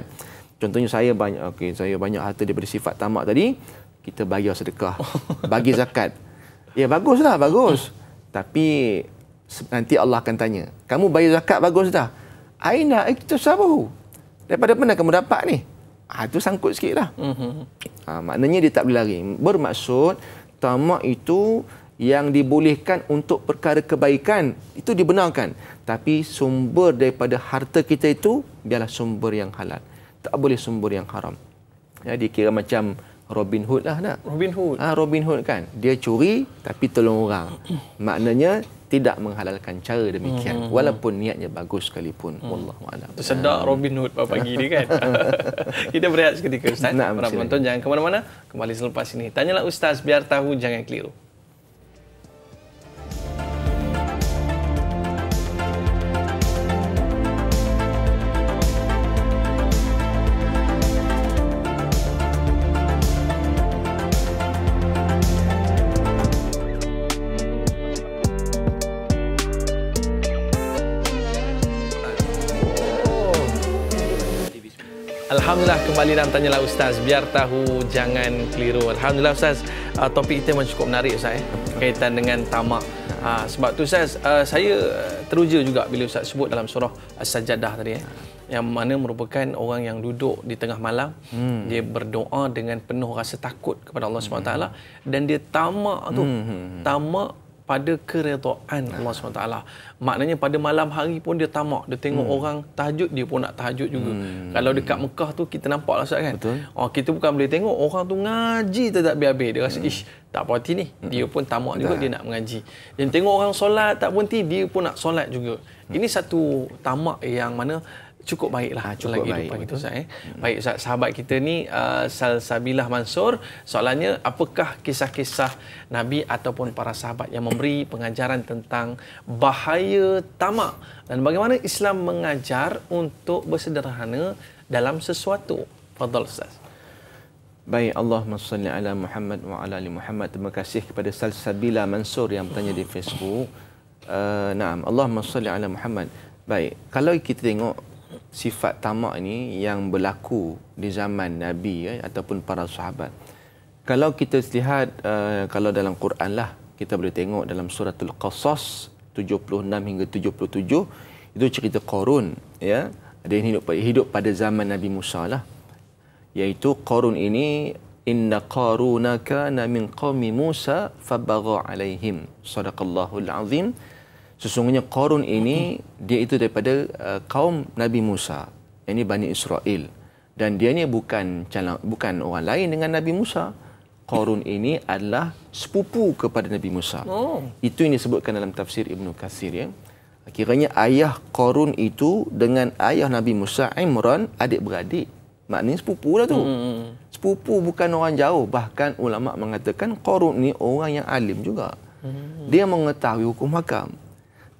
Speaker 2: contohnya saya banyak okey saya banyak harta daripada sifat tamak tadi kita bayar sedekah bagi zakat ya baguslah bagus tapi nanti Allah akan tanya kamu bayar zakat bagus dah Aina itu sabahu. Daripada mana kamu dapat ni? Ah tu sangkut sikitlah. Mhm. Ah maknanya dia tak boleh lari. Bermaksud tamak itu yang dibolehkan untuk perkara kebaikan itu dibenarkan. Tapi sumber daripada harta kita itu biarlah sumber yang halal. Tak boleh sumber yang haram. Jadi ya, kira macam Robin Hood lah nak. Robin Hood. Ah ha, Robin Hood kan. Dia curi tapi tolong orang. Maknanya tidak menghalalkan cara demikian hmm. walaupun niatnya bagus sekalipun hmm. wallahu alam. Sedak Robin Hood pada pagi ni kan. Kita berehat seketika ustaz. Nah, Para penonton jangan ke mana-mana.
Speaker 1: Kembali selepas ini tanyalah ustaz biar tahu jangan keliru. Alhamdulillah kembali dan tanyalah Ustaz Biar tahu jangan keliru Alhamdulillah Ustaz uh, Topik kita memang cukup menarik Ustaz eh? Kaitan dengan tamak ha, Sebab tu Ustaz uh, Saya teruja juga bila Ustaz sebut dalam surah As-Sajadah tadi eh? Yang mana merupakan orang yang duduk di tengah malam hmm. Dia berdoa dengan penuh rasa takut kepada Allah hmm. SWT Taala Dan dia tamak tu hmm. hmm, hmm. Tamak pada keredaan Allah SWT. Maknanya pada malam hari pun dia tamak. Dia tengok hmm. orang tahajud, dia pun nak tahajud juga. Hmm. Kalau dekat Mekah tu, kita nampak lah Ustaz kan? Betul. Oh, kita bukan boleh tengok orang tu ngaji tak tak habis-habis. Dia rasa, hmm. ish, tak apa hati ni. Hmm. Dia pun tamak hmm. juga, dia nak mengaji. Dan tengok orang solat tak berhenti, dia pun nak solat juga. Hmm. Ini satu tamak yang mana cukup baiklah ha, cukup dalam baik kehidupan baik. kita Ustaz. Eh. Baik Ustaz, sahabat kita ni uh, Salsabilah Mansur. Soalannya, apakah kisah-kisah Nabi ataupun para sahabat yang memberi pengajaran tentang bahaya tamak dan bagaimana Islam mengajar untuk
Speaker 2: bersederhana dalam sesuatu? Fadal Ustaz. Baik, Allahumma salli ala Muhammad wa ala ali Muhammad. Terima kasih kepada Salsabila Mansur yang bertanya di Facebook. Uh, naam, Allahumma salli ala Muhammad. Baik, kalau kita tengok sifat tamak ni yang berlaku di zaman Nabi ya, ataupun para sahabat. Kalau kita lihat, uh, kalau dalam Quran lah, kita boleh tengok dalam suratul Qasas 76 hingga 77, itu cerita Qarun. Ya. ada yang hidup, hidup pada zaman Nabi Musa lah. Yaitu Qarun ini, Inna Qarunaka min qawmi Musa fabagha alaihim. Sadaqallahul azim sesungguhnya korun ini dia itu daripada uh, kaum Nabi Musa ini Bani Israel dan dia ni bukan calang, bukan orang lain dengan Nabi Musa korun ini adalah sepupu kepada Nabi Musa oh. itu yang disebutkan dalam tafsir Ibn Katsir ya kiranya ayah korun itu dengan ayah Nabi Musa Imran adik beradik maknanya sepupu lah tu hmm. sepupu bukan orang jauh bahkan ulama mengatakan Qarun ni orang yang alim juga hmm. dia mengetahui hukum hakam.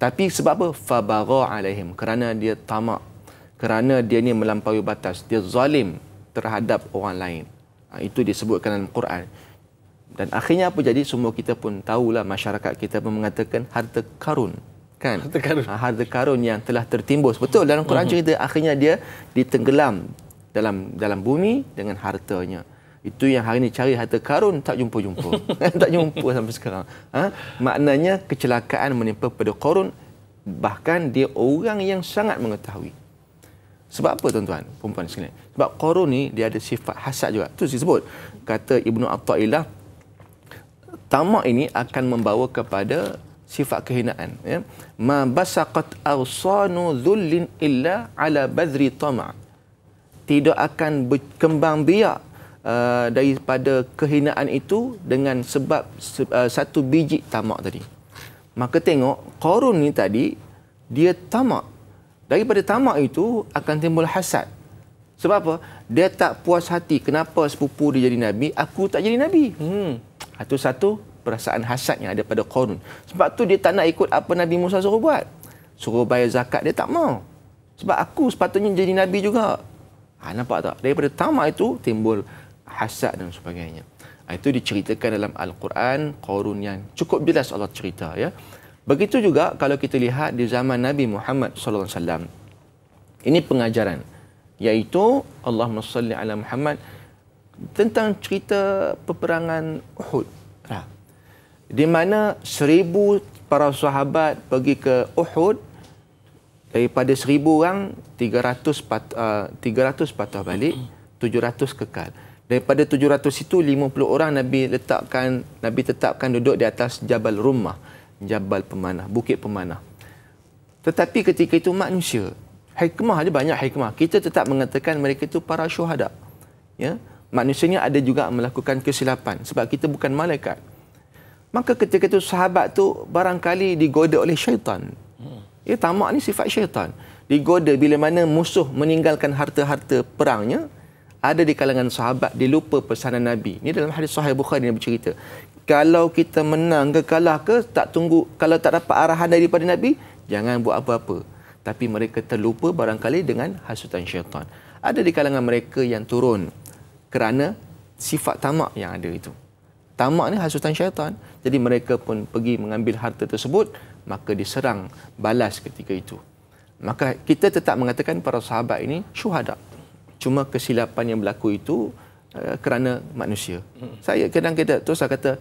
Speaker 2: Tapi sebab apa? Fabara alaihim. Kerana dia tamak. Kerana dia ni melampaui batas. Dia zalim terhadap orang lain. Ha, itu disebutkan dalam Quran. Dan akhirnya apa jadi? Semua kita pun tahulah masyarakat kita pun mengatakan harta karun. Kan? Harta karun. Ha, harta karun yang telah tertimbus. Betul dalam Quran mhm. cerita akhirnya dia ditenggelam dalam dalam bumi dengan hartanya. Itu yang hari ni cari harta karun tak jumpa-jumpa. tak jumpa sampai sekarang. Ha? Maknanya kecelakaan menimpa pada korun bahkan dia orang yang sangat mengetahui. Sebab apa tuan-tuan, sekalian? Sebab korun ni dia ada sifat hasad juga. Itu disebut. Kata Ibnu Atta'illah, tamak ini akan membawa kepada sifat kehinaan. Ya? Ma basaqat awsanu dhullin illa ala badri tamak. Tidak akan berkembang biak Uh, daripada kehinaan itu dengan sebab uh, satu biji tamak tadi. Maka tengok korun ni tadi dia tamak. Daripada tamak itu akan timbul hasad. Sebab apa? Dia tak puas hati. Kenapa sepupu dia jadi nabi, aku tak jadi nabi? Hmm. Itu satu perasaan hasad yang ada pada korun. Sebab tu dia tak nak ikut apa Nabi Musa suruh buat. Suruh bayar zakat dia tak mau. Sebab aku sepatutnya jadi nabi juga. Ha, nampak tak? Daripada tamak itu timbul hasad dan sebagainya. Ah, itu diceritakan dalam Al-Quran, Qurun yang cukup jelas Allah cerita. Ya. Begitu juga kalau kita lihat di zaman Nabi Muhammad SAW. Ini pengajaran. Iaitu Allah SWT ala Muhammad tentang cerita peperangan Uhud. Di mana seribu para sahabat pergi ke Uhud, daripada seribu orang, 300, 300 ah, patah balik, 700 kekal daripada 700 itu 50 orang Nabi letakkan Nabi tetapkan duduk di atas Jabal Rumah Jabal Pemanah Bukit Pemanah tetapi ketika itu manusia hikmah ada banyak hikmah kita tetap mengatakan mereka itu para syuhada ya manusianya ada juga melakukan kesilapan sebab kita bukan malaikat maka ketika itu sahabat tu barangkali digoda oleh syaitan ya tamak ni sifat syaitan digoda bila mana musuh meninggalkan harta-harta perangnya ada di kalangan sahabat dia pesanan Nabi. Ini dalam hadis Sahih Bukhari yang bercerita. Kalau kita menang ke kalah ke tak tunggu kalau tak dapat arahan daripada Nabi, jangan buat apa-apa. Tapi mereka terlupa barangkali dengan hasutan syaitan. Ada di kalangan mereka yang turun kerana sifat tamak yang ada itu. Tamak ni hasutan syaitan. Jadi mereka pun pergi mengambil harta tersebut, maka diserang balas ketika itu. Maka kita tetap mengatakan para sahabat ini syuhada cuma kesilapan yang berlaku itu uh, kerana manusia. mm Saya kadang kadang tu saya kata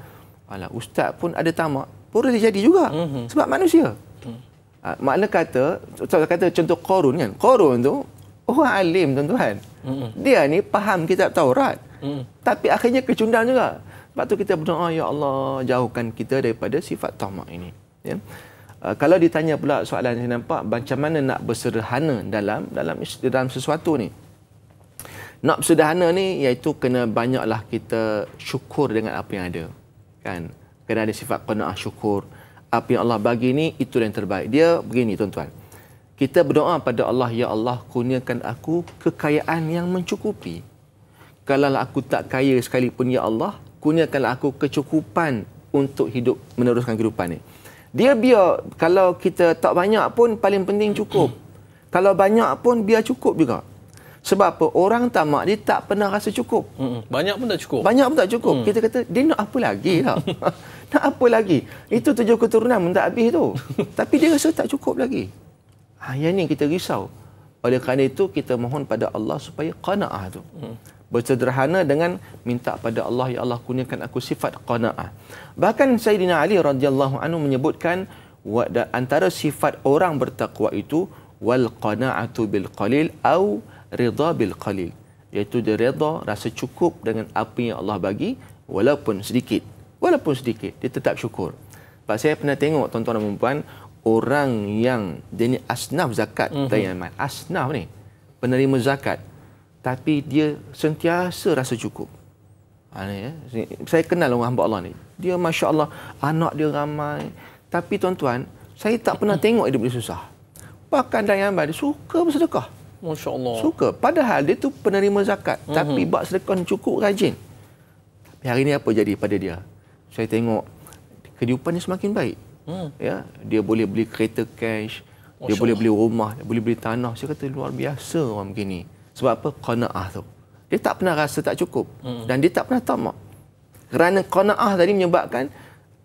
Speaker 2: alah ustaz pun ada tamak, boleh jadi juga mm-hmm. sebab manusia. Mm-hmm. Uh, makna kata saya kata contoh Qarun kan. Qarun tu oh alim tuan-tuan. Mm-hmm. Dia ni faham kitab Taurat. Mm-hmm. Tapi akhirnya kecundang juga. Sebab tu kita berdoa ya Allah jauhkan kita daripada sifat tamak ini. Ya. Uh, kalau ditanya pula soalan saya nampak macam mana nak bersederhana dalam dalam dalam sesuatu ni nak bersederhana ni iaitu kena banyaklah kita syukur dengan apa yang ada kan kena ada sifat qanaah syukur apa yang Allah bagi ni itu yang terbaik dia begini tuan-tuan kita berdoa pada Allah ya Allah kurniakan aku kekayaan yang mencukupi kalau aku tak kaya sekalipun ya Allah kurniakanlah aku kecukupan untuk hidup meneruskan kehidupan ni dia biar kalau kita tak banyak pun paling penting cukup kalau banyak pun biar cukup juga sebab apa? Orang tamak dia tak pernah rasa cukup. mm Banyak pun tak cukup. Banyak pun tak cukup. Mm. Kita kata dia nak apa lagi lah. nak apa lagi. Itu tujuh keturunan pun tak habis tu. Tapi dia rasa tak cukup lagi. Ha, yang ni kita risau. Oleh kerana itu kita mohon pada Allah supaya qana'ah tu. Mm. Bersederhana dengan minta pada Allah. Ya Allah kunyakan aku sifat qana'ah. Bahkan Sayyidina Ali radhiyallahu anhu menyebutkan antara sifat orang bertakwa itu wal qana'atu bil qalil atau redha bil qalil iaitu dia redha rasa cukup dengan apa yang Allah bagi walaupun sedikit walaupun sedikit dia tetap syukur sebab saya pernah tengok tuan-tuan dan puan orang yang dia asnaf zakat mm-hmm. asnaf ni penerima zakat tapi dia sentiasa rasa cukup ha, ya. saya kenal orang hamba Allah ni dia masya Allah anak dia ramai tapi tuan-tuan saya tak pernah tengok hidup dia susah bahkan dayang dia suka bersedekah Masya Allah. Suka. Padahal dia tu penerima zakat. Mm-hmm. Tapi bak sedekah cukup rajin. Hari ini apa jadi pada dia? Saya tengok kehidupannya semakin baik. Mm. Ya, Dia boleh beli kereta cash. dia boleh beli rumah. Dia boleh beli tanah. Saya kata luar biasa orang begini. Sebab apa? Qana'ah tu. Dia tak pernah rasa tak cukup. Mm. Dan dia tak pernah tamak. Kerana qana'ah tadi menyebabkan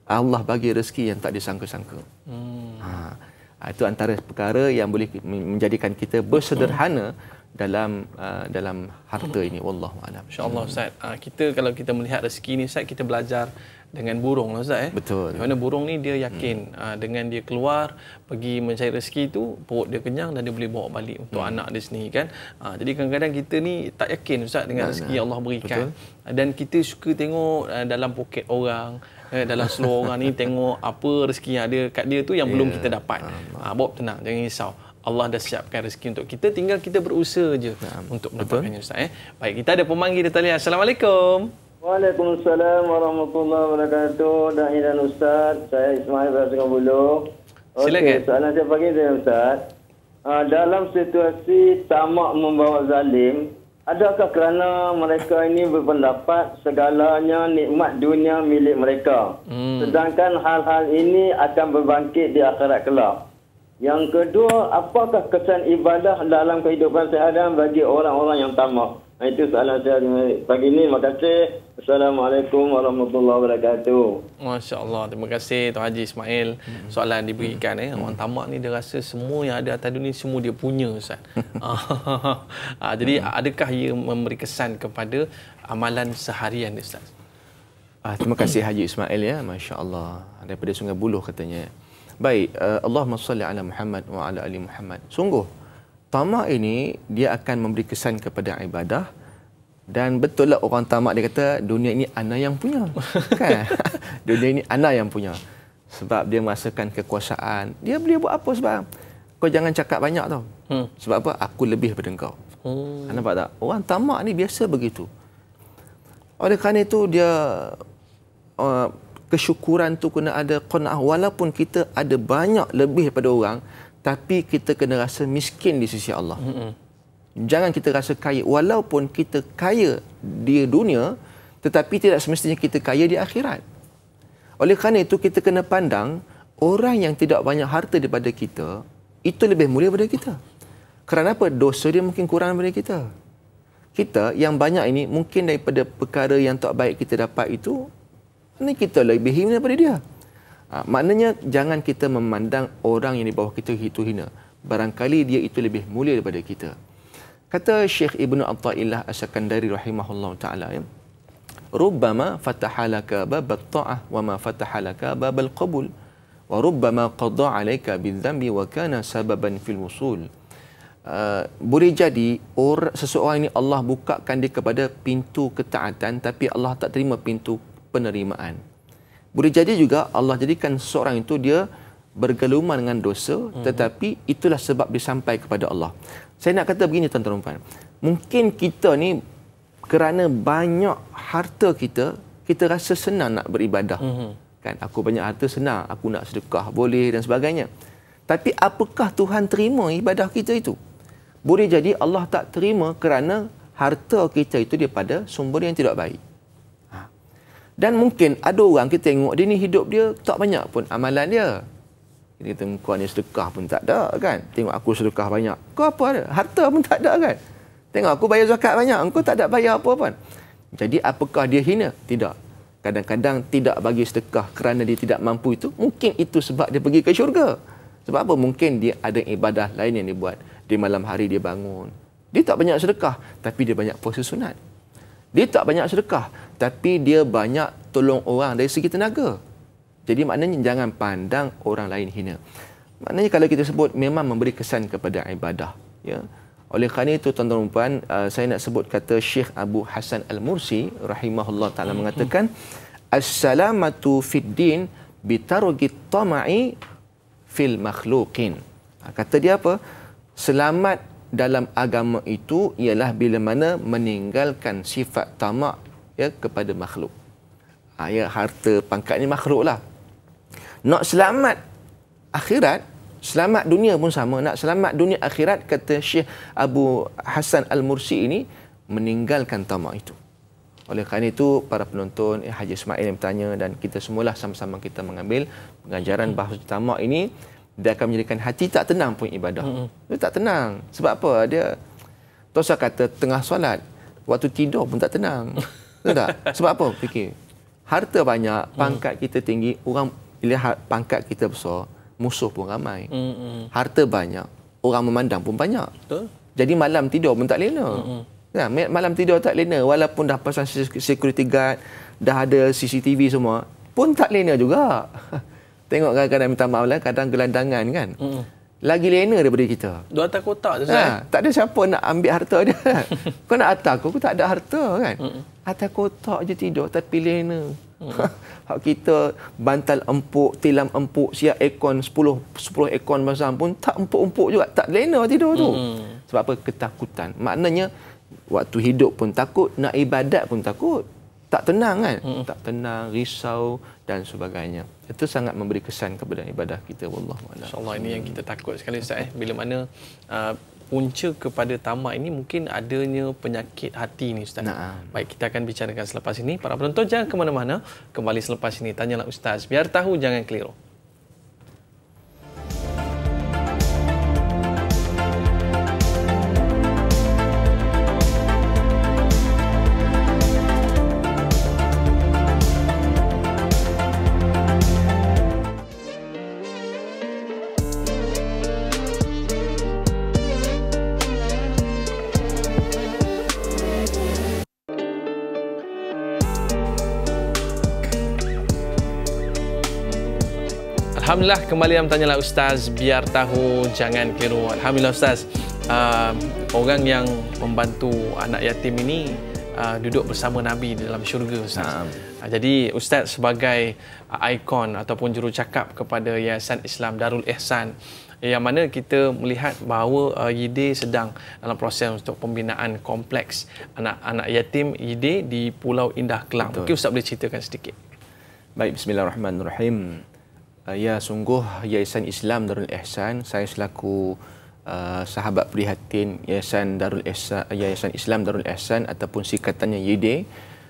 Speaker 2: Allah bagi rezeki yang tak disangka-sangka. Hmm. Ha. Ah, itu antara perkara yang boleh menjadikan kita bersederhana dalam uh, dalam harta ini wallahu alam insyaallah
Speaker 1: ustaz uh, kita kalau kita melihat rezeki ni ustaz kita belajar dengan burung lah ustaz eh betul mana burung ni dia yakin hmm. uh, dengan dia keluar pergi mencari rezeki tu perut dia kenyang dan dia boleh bawa balik untuk hmm. anak dia sendiri kan uh, jadi kadang-kadang kita ni tak yakin ustaz dengan nah, rezeki nah. Allah berikan betul. dan kita suka tengok dalam poket orang eh, dalam seluruh orang ni tengok apa rezeki yang ada kat dia tu yang yeah. belum ya, kita dapat. Ha, Bob tenang, jangan risau. Allah dah siapkan rezeki untuk kita, tinggal kita berusaha je Naam. Ya, untuk mendapatkannya Ustaz. Eh. Baik, kita ada pemanggil di talian. Assalamualaikum.
Speaker 3: Waalaikumsalam warahmatullahi wabarakatuh. Dahi dan Ustaz, saya Ismail Rasulullah Buluh. Okay, Silakan. soalan saya pagi saya Ustaz. Uh, dalam situasi tamak membawa zalim, Adakah kerana mereka ini berpendapat segalanya nikmat dunia milik mereka? Hmm. Sedangkan hal-hal ini akan berbangkit di akhirat kelak. Yang kedua, apakah kesan ibadah dalam kehidupan sehari-hari bagi orang-orang yang tamak? Itu soalan saya pagi ini. Terima kasih. Assalamualaikum warahmatullahi wabarakatuh.
Speaker 1: Masya Allah. Terima kasih Tuan Haji Ismail. Hmm. Soalan yang diberikan. Hmm. Eh. Orang tamak ni dia rasa semua yang ada atas dunia semua dia punya. Ustaz. Ah, jadi hmm. adakah ia memberi kesan kepada amalan seharian Ustaz?
Speaker 2: Ah, terima kasih Haji Ismail ya. Masya Allah. Daripada Sungai Buloh katanya. Baik, uh, Allahumma salli ala Muhammad wa ala ali Muhammad. Sungguh, tamak ini dia akan memberi kesan kepada ibadah dan betul lah orang tamak dia kata dunia ini anak yang punya kan dunia ini anak yang punya sebab dia merasakan kekuasaan dia boleh buat apa sebab kau jangan cakap banyak tau hmm. sebab apa aku lebih daripada hmm. kau hmm. Anda nampak tak orang tamak ni biasa begitu oleh kerana itu dia uh, kesyukuran tu kena ada qanaah walaupun kita ada banyak lebih daripada orang tapi kita kena rasa miskin di sisi Allah. Mm-hmm. Jangan kita rasa kaya walaupun kita kaya di dunia tetapi tidak semestinya kita kaya di akhirat. Oleh kerana itu kita kena pandang orang yang tidak banyak harta daripada kita itu lebih mulia daripada kita. Kerana apa? Dosa dia mungkin kurang daripada kita. Kita yang banyak ini mungkin daripada perkara yang tak baik kita dapat itu ini kita lebih hina daripada dia. Ha, maknanya jangan kita memandang orang yang di bawah kita itu hina. Barangkali dia itu lebih mulia daripada kita. Kata Syekh Ibnu Athaillah As-Sakandari rahimahullahu taala ya. Rubbama fatahalaka bab at-ta'ah wa ma fatahalaka bab al-qabul wa rubbama qada 'alaika bidzambi wa kana sababan fil musul. Uh, ha, boleh jadi orang seseorang ini Allah bukakan dia kepada pintu ketaatan tapi Allah tak terima pintu penerimaan. Boleh jadi juga Allah jadikan seorang itu dia bergeluman dengan dosa hmm. tetapi itulah sebab dia sampai kepada Allah. Saya nak kata begini tuan-tuan puan. Mungkin kita ni kerana banyak harta kita, kita rasa senang nak beribadah. Hmm. Kan aku banyak harta senang aku nak sedekah boleh dan sebagainya. Tapi apakah Tuhan terima ibadah kita itu? Boleh jadi Allah tak terima kerana harta kita itu daripada sumber yang tidak baik. Dan mungkin ada orang kita tengok dia ni hidup dia tak banyak pun amalan dia. Kita kata kau ni sedekah pun tak ada kan. Tengok aku sedekah banyak. Kau apa ada? Harta pun tak ada kan. Tengok aku bayar zakat banyak. Kau tak ada bayar apa pun. Jadi apakah dia hina? Tidak. Kadang-kadang tidak bagi sedekah kerana dia tidak mampu itu. Mungkin itu sebab dia pergi ke syurga. Sebab apa? Mungkin dia ada ibadah lain yang dia buat. Di malam hari dia bangun. Dia tak banyak sedekah. Tapi dia banyak puasa sunat. Dia tak banyak sedekah, tapi dia banyak tolong orang dari segi tenaga. Jadi maknanya jangan pandang orang lain hina. Maknanya kalau kita sebut memang memberi kesan kepada ibadah, ya. Oleh kerana itu tuan-tuan dan puan, uh, saya nak sebut kata Syekh Abu Hassan Al-Mursi rahimahullah taala mengatakan as-salamatu fid din bitarugi tama'i fil makhlukin. Ha, kata dia apa? Selamat dalam agama itu ialah bila mana meninggalkan sifat tamak ya kepada makhluk. Ha, ya, harta pangkat ni makhluk lah. Nak selamat akhirat, selamat dunia pun sama. Nak selamat dunia akhirat, kata Syekh Abu Hasan Al-Mursi ini, meninggalkan tamak itu. Oleh kerana itu, para penonton eh, Haji Ismail yang bertanya dan kita semualah sama-sama kita mengambil pengajaran bahawa tamak ini dia akan menjadikan hati tak tenang pun ibadah. Dia tak tenang. Sebab apa? Dia Tosa kata tengah solat, waktu tidur pun tak tenang. Tahu tak? Sebab apa? Fikir. Harta banyak, mm. pangkat kita tinggi, orang bila ha, pangkat kita besar, musuh pun ramai. Harta banyak, orang memandang pun banyak. Jadi malam tidur pun tak lena. Ya, malam tidur tak lena walaupun dah pasang security guard, dah ada CCTV semua, pun tak lena juga. tengok kadang-kadang minta maaf lah kadang gelandangan kan hmm. lagi lena daripada kita
Speaker 1: dua atas kotak je ha,
Speaker 2: tak ada siapa nak ambil harta dia kau nak atas aku aku tak ada harta kan hmm. atas kotak je tidur tapi lena hak hmm. kita bantal empuk tilam empuk siap ekon 10 10 ekon macam pun tak empuk-empuk juga tak lena tidur tu hmm. sebab apa ketakutan maknanya waktu hidup pun takut nak ibadat pun takut tak tenang kan hmm tak tenang risau dan sebagainya itu sangat memberi kesan kepada ibadah kita
Speaker 1: wallahualam insyaallah ini yang kita takut sekali ustaz eh bila mana uh, punca kepada tamak ini mungkin adanya penyakit hati ini, ustaz. Nah. Baik kita akan bicarakan selepas ini. Para penonton jangan ke mana-mana. Kembali selepas ini tanyalah ustaz biar tahu jangan keliru. Alhamdulillah kembali yang tanyalah Ustaz biar tahu jangan keliru. Alhamdulillah Ustaz uh, orang yang membantu anak yatim ini uh, duduk bersama Nabi di dalam syurga Ustaz. Uh, jadi Ustaz sebagai uh, ikon ataupun jurucakap kepada Yayasan Islam Darul Ihsan yang mana kita melihat bahawa uh, Yide sedang dalam proses untuk pembinaan kompleks anak-anak yatim Yide di Pulau Indah Kelang. Betul. Mungkin Ustaz boleh
Speaker 2: ceritakan sedikit. Baik, bismillahirrahmanirrahim. Ah, ya sungguh Yayasan Islam Darul Ihsan saya selaku uh, sahabat prihatin Yayasan Darul Ihsan Yayasan Islam Darul Ihsan ataupun singkatannya YD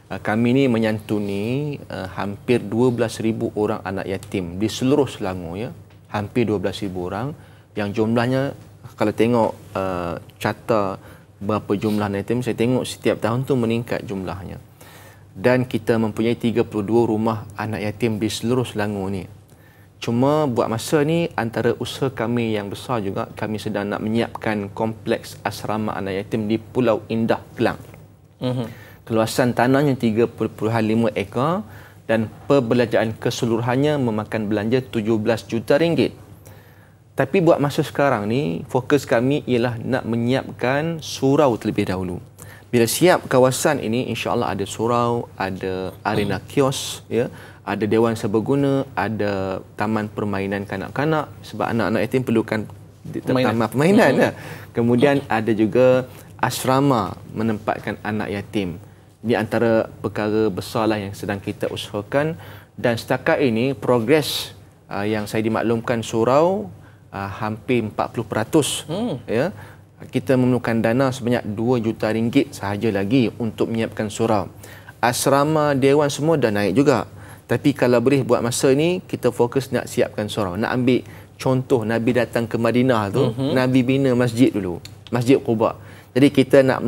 Speaker 2: uh, ah, kami ini menyantuni uh, hampir 12000 orang anak yatim di seluruh Selangor ya hampir 12000 orang yang jumlahnya kalau tengok uh, carta berapa jumlah anak yatim saya tengok setiap tahun tu meningkat jumlahnya dan kita mempunyai 32 rumah anak yatim di seluruh Selangor ni Cuma buat masa ni antara usaha kami yang besar juga kami sedang nak menyiapkan kompleks asrama anak yatim di Pulau Indah Kelang. Mm-hmm. Keluasan tanahnya 3.5 ekar dan perbelanjaan keseluruhannya memakan belanja 17 juta ringgit. Tapi buat masa sekarang ni fokus kami ialah nak menyiapkan surau terlebih dahulu. Bila siap kawasan ini insya-Allah ada surau, ada arena hmm. kios ya. Yeah ada dewan serbaguna, ada taman permainan kanak-kanak sebab anak-anak yatim perlukan taman permainan. Mm-hmm. Ya. Kemudian ada juga asrama menempatkan anak yatim. di antara perkara besarlah yang sedang kita usahakan dan setakat ini progres uh, yang saya dimaklumkan surau uh, hampir 40%. Hmm. Ya. Kita memerlukan dana sebanyak 2 juta ringgit sahaja lagi untuk menyiapkan surau. Asrama dewan semua dah naik juga. Tapi kalau boleh buat masa ni kita fokus nak siapkan surau. Nak ambil contoh Nabi datang ke Madinah tu, mm-hmm. Nabi bina masjid dulu. Masjid Quba. Jadi kita nak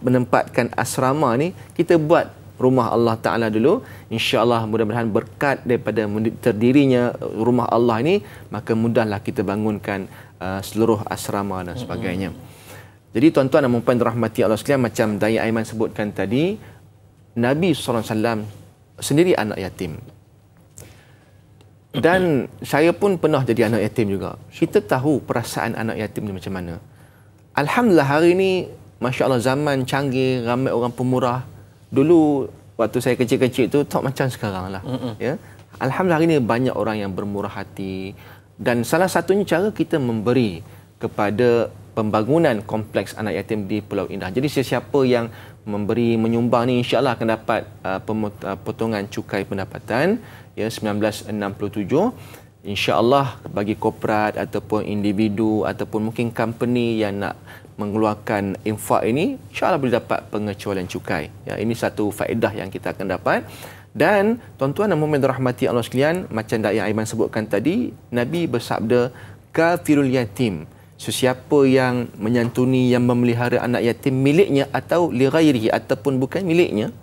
Speaker 2: menempatkan asrama ni, kita buat rumah Allah Taala dulu. Insya-Allah mudah-mudahan berkat daripada terdirinya rumah Allah ini maka mudahlah kita bangunkan uh, seluruh asrama dan mhm. sebagainya. Mm-hmm. Jadi tuan-tuan dan puan rahmati Allah sekalian macam Dayi Aiman sebutkan tadi Nabi sallallahu alaihi wasallam sendiri anak yatim. Dan saya pun pernah jadi anak yatim juga. Kita tahu perasaan anak yatim ni macam mana. Alhamdulillah hari ini, Masya Allah zaman canggih, ramai orang pemurah. Dulu waktu saya kecil-kecil tu tak macam sekarang lah. Ya? Alhamdulillah hari ini banyak orang yang bermurah hati. Dan salah satunya cara kita memberi kepada pembangunan kompleks anak yatim di Pulau Indah. Jadi sesiapa yang memberi menyumbang ni insyaallah akan dapat uh, uh potongan cukai pendapatan ya 1967. Insya Allah bagi korporat ataupun individu ataupun mungkin company yang nak mengeluarkan infak ini insya Allah boleh dapat pengecualian cukai. Ya ini satu faedah yang kita akan dapat. Dan tuan-tuan dan mumin rahmati Allah sekalian, macam dak yang Aiman sebutkan tadi, Nabi bersabda kafirul yatim sesiapa yang menyantuni yang memelihara anak yatim miliknya atau lirairihi ataupun bukan miliknya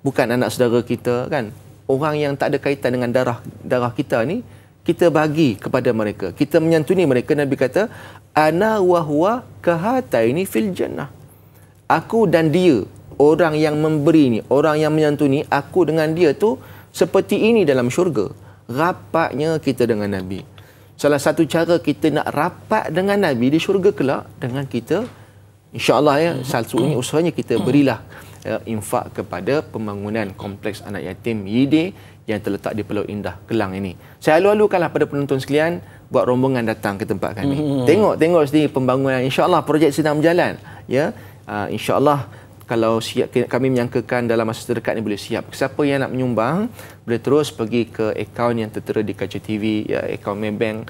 Speaker 2: bukan anak saudara kita kan orang yang tak ada kaitan dengan darah darah kita ni kita bagi kepada mereka kita menyantuni mereka nabi kata ana wa huwa kahataini fil jannah aku dan dia orang yang memberi ni orang yang menyantuni aku dengan dia tu seperti ini dalam syurga rapatnya kita dengan nabi Salah satu cara kita nak rapat dengan Nabi di syurga kelak dengan kita insya-Allah ya satu ini usahanya kita berilah ya, infak kepada pembangunan kompleks anak yatim Yide yang terletak di Pulau Indah Kelang ini. Saya alu-alukanlah pada penonton sekalian buat rombongan datang ke tempat kami. Hmm. Tengok tengok sini pembangunan insya-Allah projek sedang berjalan ya. Uh, insya-Allah kalau siap, kami menyangkakan dalam masa terdekat ini boleh siap. Siapa yang nak menyumbang, boleh terus pergi ke akaun yang tertera di Kaca TV, ya, akaun Maybank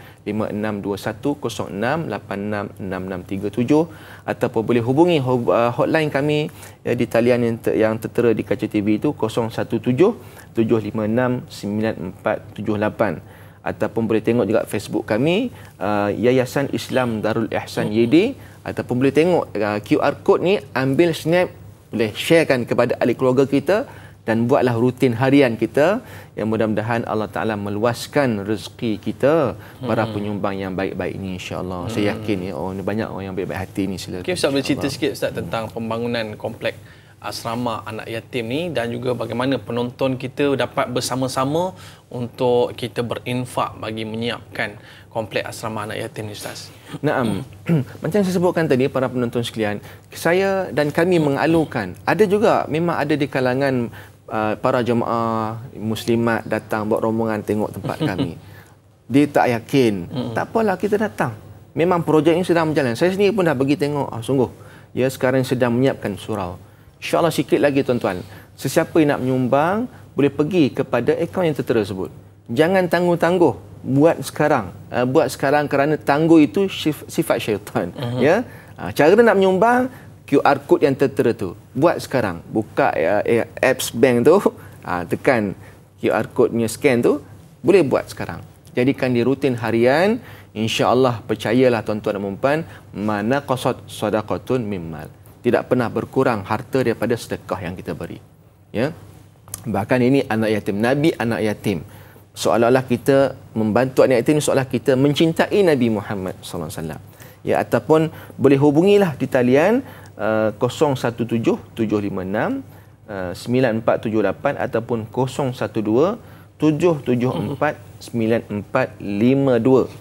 Speaker 2: 56210686637 ataupun boleh hubungi uh, hotline kami ya, di talian yang, ter, yang tertera di Kaca TV itu 0177569478 ataupun boleh tengok juga Facebook kami uh, Yayasan Islam Darul Ihsan YD ataupun boleh tengok uh, QR code ni ambil snap boleh sharekan kepada ahli keluarga kita dan buatlah rutin harian kita yang mudah-mudahan Allah Taala meluaskan rezeki kita hmm. para penyumbang yang baik-baik ini insya-Allah. Hmm. Saya yakin ya oh, banyak orang yang baik-baik hati ni sila. Okey Ustaz boleh cerita sikit Ustaz hmm. tentang
Speaker 1: pembangunan kompleks asrama anak yatim ni dan juga bagaimana penonton kita dapat bersama-sama untuk kita berinfak bagi menyiapkan komplek asrama anak yatim ni Ustaz.
Speaker 2: Naam. Macam saya sebutkan tadi para penonton sekalian, saya dan kami mengalukan ada juga memang ada di kalangan uh, para jemaah muslimat datang buat rombongan tengok tempat kami. Dia tak yakin. Hmm. tak apalah kita datang. Memang projek ini sedang berjalan. Saya sendiri pun dah bagi tengok. Oh, sungguh. Ya sekarang sedang menyiapkan surau. InsyaAllah sikit lagi tuan-tuan. Sesiapa yang nak menyumbang, boleh pergi kepada akaun yang tertera sebut. Jangan tangguh-tangguh. Buat sekarang. Uh, buat sekarang kerana tangguh itu syif, sifat syaitan. Uh-huh. Ya? Uh, cara nak menyumbang, QR code yang tertera tu. Buat sekarang. Buka uh, apps bank tu, uh, tekan QR code-nya scan tu, boleh buat sekarang. Jadikan di rutin harian, insyaAllah percayalah tuan-tuan dan perempuan, mana qasad sadaqatun mimmal tidak pernah berkurang harta daripada sedekah yang kita beri. Ya. Bahkan ini anak yatim Nabi anak yatim. Seolah-olah kita membantu anak yatim seolah kita mencintai Nabi Muhammad sallallahu alaihi wasallam. Ya ataupun boleh hubungilah di talian uh, 017 756 uh, 9478 ataupun 012 774 9452.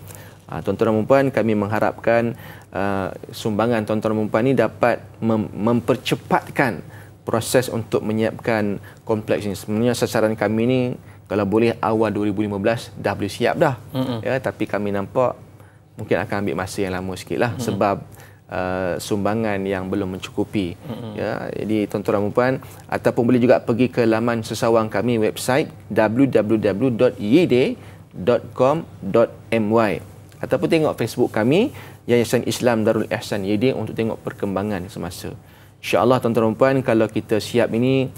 Speaker 2: Ah tuan-tuan dan puan kami mengharapkan uh, sumbangan tuan-tuan dan ni dapat mem- mempercepatkan proses untuk menyiapkan kompleks ini. Sebenarnya sasaran kami ini kalau boleh awal 2015 dah boleh siap dah. Mm-hmm. Ya, tapi kami nampak mungkin akan ambil masa yang lama sikitlah mm-hmm. sebab Uh, sumbangan yang belum mencukupi mm-hmm. ya jadi tuan-tuan dan puan ataupun boleh juga pergi ke laman sesawang kami website www.yede.com.my ataupun tengok Facebook kami Yayasan Islam Darul Ihsan YD untuk tengok perkembangan semasa. InsyaAllah tuan-tuan dan puan kalau kita siap ini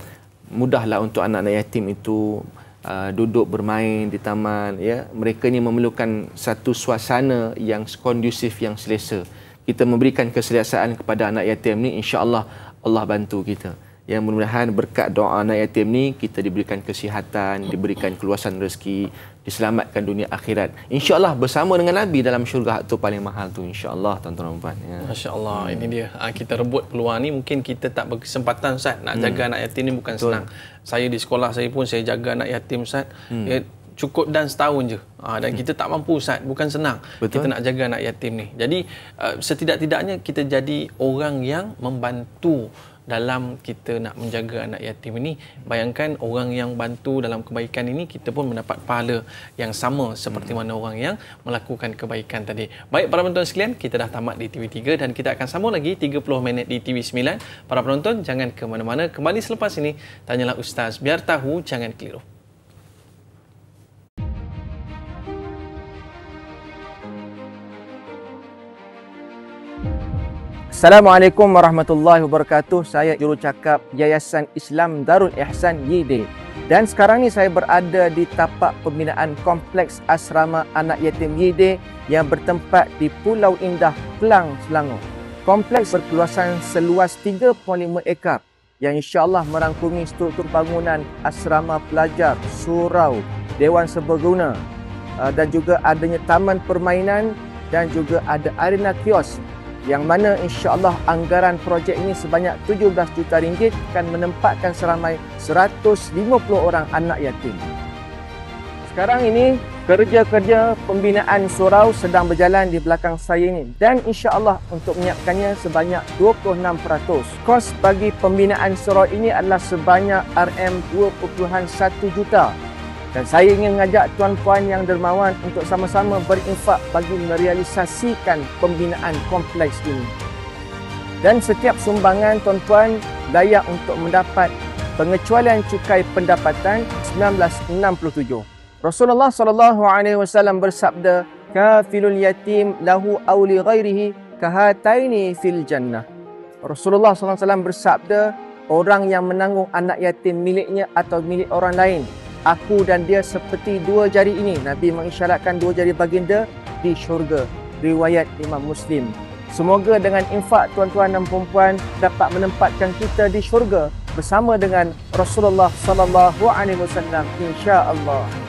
Speaker 2: mudahlah untuk anak-anak yatim itu uh, duduk bermain di taman ya. Mereka ini memerlukan satu suasana yang kondusif yang selesa. Kita memberikan keselesaan kepada anak yatim ini Insya Allah Allah bantu kita yang mudah-mudahan berkat doa anak yatim ni kita diberikan kesihatan, diberikan keluasan rezeki, diselamatkan dunia akhirat. Insya-Allah bersama dengan Nabi dalam syurga tu paling mahal tu insya-Allah tuan-tuan dan puan. Ya. Masya-Allah, hmm. ini dia.
Speaker 1: Ah, kita rebut peluang ni mungkin kita tak berkesempatan Ustaz nak hmm. jaga anak yatim ni bukan Betul. senang. Saya di sekolah saya pun saya jaga anak yatim Ustaz. Hmm. Ya, cukup dan setahun je. Ha, dan hmm. kita tak mampu Ustaz, bukan senang Betul. kita nak jaga anak yatim ni. Jadi uh, setidak-tidaknya kita jadi orang yang membantu dalam kita nak menjaga anak yatim ini bayangkan orang yang bantu dalam kebaikan ini kita pun mendapat pahala yang sama seperti hmm. mana orang yang melakukan kebaikan tadi baik para penonton sekalian kita dah tamat di TV3 dan kita akan sambung lagi 30 minit di TV9 para penonton jangan ke mana-mana kembali selepas ini tanyalah ustaz biar tahu jangan keliru
Speaker 2: Assalamualaikum warahmatullahi wabarakatuh. Saya jurucakap Yayasan Islam Darul Ihsan YD. Dan sekarang ni saya berada di tapak pembinaan kompleks asrama anak yatim YD yang bertempat di Pulau Indah, Kelang, Selangor. Kompleks berkeluasan seluas 3.5 ekar yang insya-Allah merangkumi struktur bangunan asrama pelajar, surau, dewan serbaguna uh, dan juga adanya taman permainan dan juga ada arena kios yang mana insya-Allah anggaran projek ini sebanyak 17 juta ringgit akan menempatkan seramai 150 orang anak yatim. Sekarang ini kerja-kerja pembinaan surau sedang berjalan di belakang saya ini dan insya-Allah untuk menyiapkannya sebanyak 26%. Kos bagi pembinaan surau ini adalah sebanyak RM2.1 juta. Dan saya ingin mengajak tuan tuan yang dermawan untuk sama-sama berinfak bagi merealisasikan pembinaan kompleks ini. Dan setiap sumbangan tuan tuan layak untuk mendapat pengecualian cukai pendapatan 1967. Rasulullah sallallahu alaihi wasallam bersabda, "Kafilul yatim lahu aw li ghairihi kahataini fil jannah." Rasulullah sallallahu alaihi wasallam bersabda, orang yang menanggung anak yatim miliknya atau milik orang lain aku dan dia seperti dua jari ini. Nabi mengisyaratkan dua jari baginda di syurga. Riwayat Imam Muslim. Semoga dengan infak tuan-tuan dan perempuan dapat menempatkan kita di syurga bersama dengan Rasulullah sallallahu alaihi wasallam
Speaker 3: insya-Allah.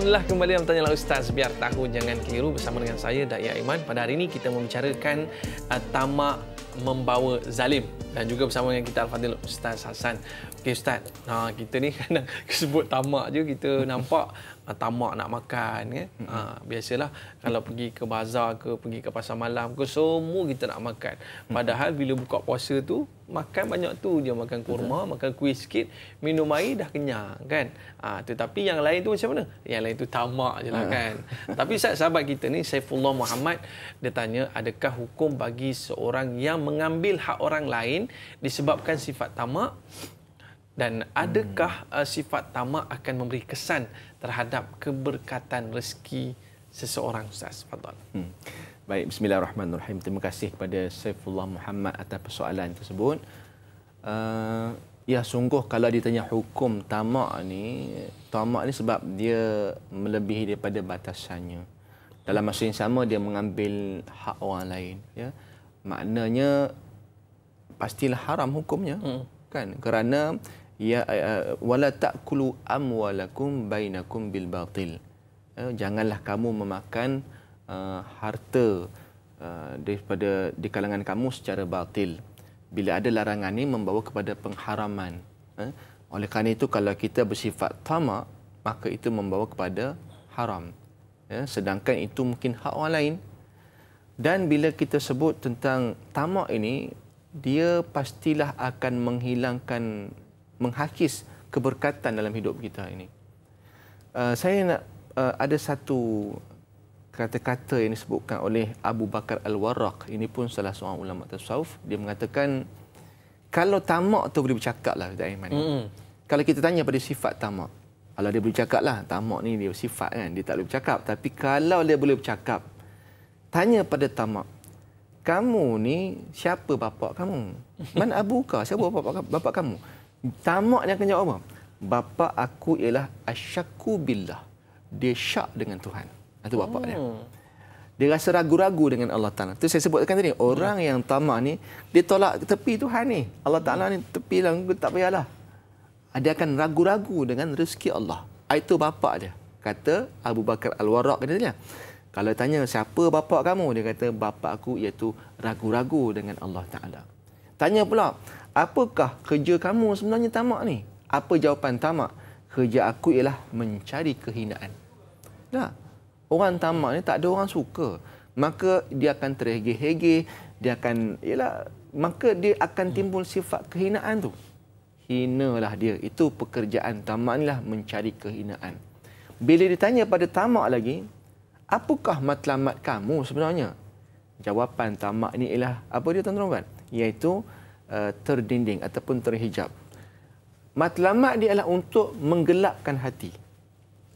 Speaker 1: Alhamdulillah kembali dalam Tanya lah Ustaz Biar Tahu Jangan Keliru bersama dengan saya Da'i Aiman Pada hari ini kita membicarakan uh, tamak membawa zalim Dan juga bersama dengan kita Al-Fadhil Ustaz Hassan Okey eh, ustaz. Ha kita ni kadang sebut tamak je kita nampak ha, tamak nak makan kan. Hmm. Ha biasalah kalau pergi ke bazar ke pergi ke pasar malam ke semua kita nak makan. Hmm. Padahal bila buka puasa tu makan banyak tu je makan kurma, makan kuih sikit, minum air dah kenyang kan. Ha tetapi yang lain tu macam mana? Yang lain tu tamak je lah ha. kan. Tapi ustaz sahabat kita ni Saifullah Muhammad dia tanya adakah hukum bagi seorang yang mengambil hak orang lain disebabkan sifat tamak? dan adakah uh, sifat tamak akan memberi kesan terhadap keberkatan rezeki seseorang ustaz fadhal
Speaker 2: hmm. baik bismillahirrahmanirrahim terima kasih kepada Saifullah Muhammad atas persoalan tersebut uh, ya sungguh kalau ditanya hukum tamak ni tamak ni sebab dia melebihi daripada batasannya dalam masa yang sama dia mengambil hak orang lain ya maknanya pastilah haram hukumnya hmm. kan kerana ya eh, eh, wala taqulu amwalakum bainakum bil batil eh, janganlah kamu memakan uh, harta uh, daripada di kalangan kamu secara batil bila ada larangan ini membawa kepada pengharaman uh, oleh kerana itu kalau kita bersifat tamak maka itu membawa kepada haram ya sedangkan itu mungkin hak orang lain dan bila kita sebut tentang tamak ini dia pastilah akan menghilangkan menghakis keberkatan dalam hidup kita ini. Uh, saya nak uh, ada satu kata-kata yang disebutkan oleh Abu Bakar Al-Warraq. Ini pun salah seorang ulama tasawuf. Dia mengatakan kalau tamak tu boleh bercakap lah Ustaz Aiman. Mm-hmm. Kalau kita tanya pada sifat tamak. Kalau dia boleh cakap lah. Tamak ni dia sifat kan. Dia tak boleh bercakap. Tapi kalau dia boleh bercakap. Tanya pada tamak. Kamu ni siapa bapak kamu? Mana Abu abuka? Siapa bapak, bapak kamu? Tamaknya akan jawab apa? Bapa aku ialah asyaku billah. Dia syak dengan Tuhan. Itu bapa dia. Hmm. Dia rasa ragu-ragu dengan Allah Ta'ala. Itu saya sebutkan tadi. Orang hmm. yang tamak ni, dia tolak tepi Tuhan ni. Allah Ta'ala ni tepi lah. Tak payahlah. Dia akan ragu-ragu dengan rezeki Allah. Ah, itu bapa dia. Kata Abu Bakar Al-Warraq katanya. Lah. Kalau tanya siapa bapa kamu? Dia kata bapa aku iaitu ragu-ragu dengan Allah Ta'ala. Tanya pula, apakah kerja kamu sebenarnya tamak ni? Apa jawapan tamak? Kerja aku ialah mencari kehinaan. Nah, orang tamak ni tak ada orang suka. Maka dia akan terhege-hege, dia akan ialah maka dia akan timbul sifat kehinaan tu. Hinalah dia. Itu pekerjaan tamak inilah mencari kehinaan. Bila ditanya pada tamak lagi, apakah matlamat kamu sebenarnya? Jawapan tamak ni ialah apa dia tuan-tuan? iaitu uh, terdinding ataupun terhijab. Matlamat dia adalah untuk menggelapkan hati.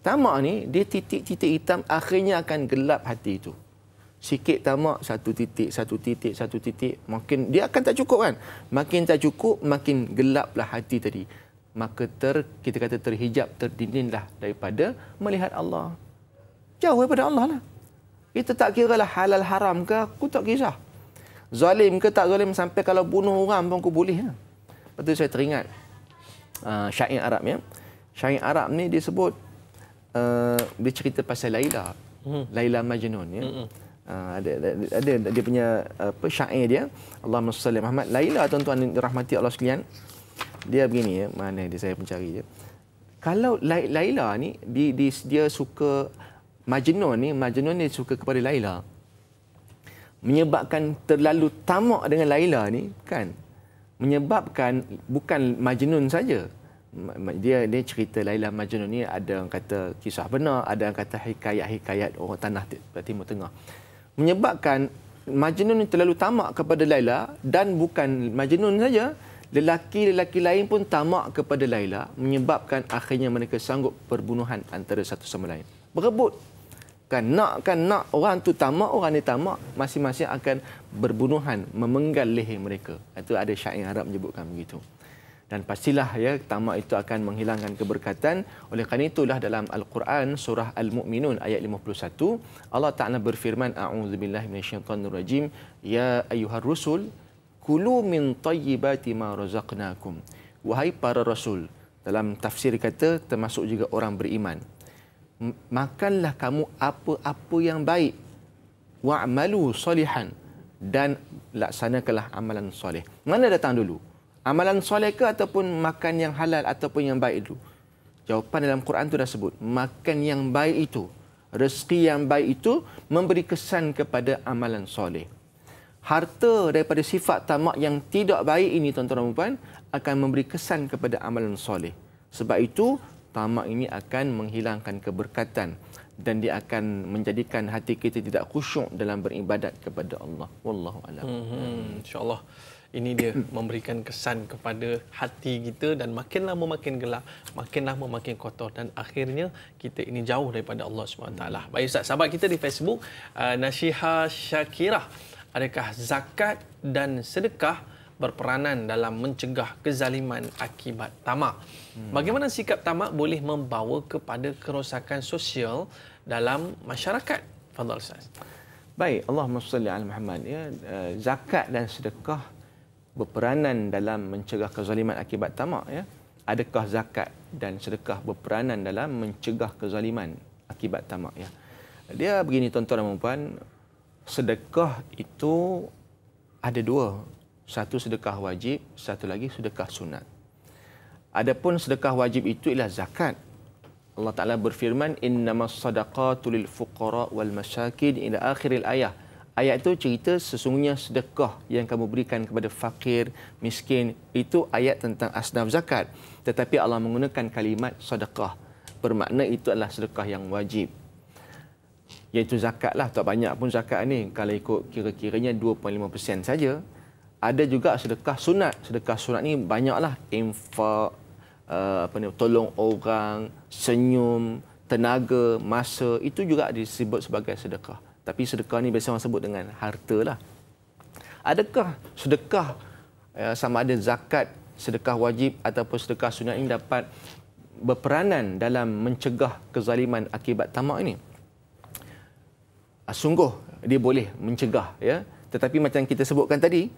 Speaker 2: Tamak ni, dia titik-titik hitam akhirnya akan gelap hati itu. Sikit tamak, satu titik, satu titik, satu titik. Makin Dia akan tak cukup kan? Makin tak cukup, makin gelaplah hati tadi. Maka ter, kita kata terhijab, terdindinlah daripada melihat Allah. Jauh daripada Allah lah. Kita tak kira lah halal haram ke, aku tak kisah. Zalim ke tak zalim sampai kalau bunuh orang pun aku boleh. Ya. Lepas tu saya teringat uh, ah, syair Arab ya. Syair Arab ni dia sebut uh, dia cerita pasal Laila. Hmm. Laila Majnun ya. Hmm. Uh, ada, ada, ada dia punya apa syair dia Allah salli Muhammad Laila tuan-tuan dirahmati Allah sekalian dia begini ya mana dia saya mencari ya. kalau Laila ni dia, dia, suka Majnun ni Majnun ni suka kepada Laila menyebabkan terlalu tamak dengan Laila ni kan menyebabkan bukan Majnun saja dia dia cerita Laila Majnun ni ada yang kata kisah benar ada yang kata hikayat-hikayat orang tanah timur tengah menyebabkan Majnun ni terlalu tamak kepada Laila dan bukan Majnun saja lelaki-lelaki lain pun tamak kepada Laila menyebabkan akhirnya mereka sanggup perbunuhan antara satu sama lain berebut kan nak kan nak orang tu tamak orang ni tamak masing-masing akan berbunuhan memenggal leher mereka itu ada syair Arab menyebutkan begitu dan pastilah ya tamak itu akan menghilangkan keberkatan oleh kerana itulah dalam al-Quran surah al-mukminun ayat 51 Allah Taala berfirman a'udzubillahi minasyaitonirrajim ya ayyuhar rusul kulu min tayyibati ma razaqnakum wahai para rasul dalam tafsir kata termasuk juga orang beriman makanlah kamu apa-apa yang baik wa'malu solihan dan laksanakanlah amalan soleh mana datang dulu amalan soleh ke ataupun makan yang halal ataupun yang baik dulu jawapan dalam Quran tu dah sebut makan yang baik itu rezeki yang baik itu memberi kesan kepada amalan soleh harta daripada sifat tamak yang tidak baik ini tuan-tuan dan puan akan memberi kesan kepada amalan soleh sebab itu tamak ini akan menghilangkan keberkatan dan dia akan menjadikan hati kita tidak khusyuk dalam beribadat kepada Allah. Wallahu a'lam.
Speaker 1: Hmm, hmm, hmm. Insya-Allah ini dia memberikan kesan kepada hati kita dan makin lama makin gelap, makin lama makin kotor dan akhirnya kita ini jauh daripada Allah SWT. Baik Ustaz, sahabat kita di Facebook, uh, Nasihah Syakirah, adakah zakat dan sedekah berperanan dalam mencegah kezaliman akibat tamak. Hmm. Bagaimana sikap tamak boleh membawa kepada kerosakan sosial dalam masyarakat? Fadhal Ustaz.
Speaker 2: Baik, Allahumma salli ala Muhammad. Ya, eh, zakat dan sedekah berperanan dalam mencegah kezaliman akibat tamak. Ya. Adakah zakat dan sedekah berperanan dalam mencegah kezaliman akibat tamak? Ya. Dia begini tuan-tuan dan puan, sedekah itu ada dua satu sedekah wajib, satu lagi sedekah sunat. Adapun sedekah wajib itu ialah zakat. Allah Taala berfirman innamas sadaqatu lil fuqara wal masakin ila akhiril ayah. Ayat itu cerita sesungguhnya sedekah yang kamu berikan kepada fakir, miskin itu ayat tentang asnaf zakat. Tetapi Allah menggunakan kalimat sedekah. Bermakna itu adalah sedekah yang wajib. Iaitu zakat lah. Tak banyak pun zakat ni. Kalau ikut kira-kiranya 2.5% saja ada juga sedekah sunat. Sedekah sunat ni banyaklah infak, eh, apa ni, tolong orang, senyum, tenaga, masa. Itu juga disebut sebagai sedekah. Tapi sedekah ni biasa orang sebut dengan harta lah. Adakah sedekah eh, sama ada zakat, sedekah wajib ataupun sedekah sunat ini dapat berperanan dalam mencegah kezaliman akibat tamak ini? Uh, sungguh dia boleh mencegah ya. Tetapi macam kita sebutkan tadi,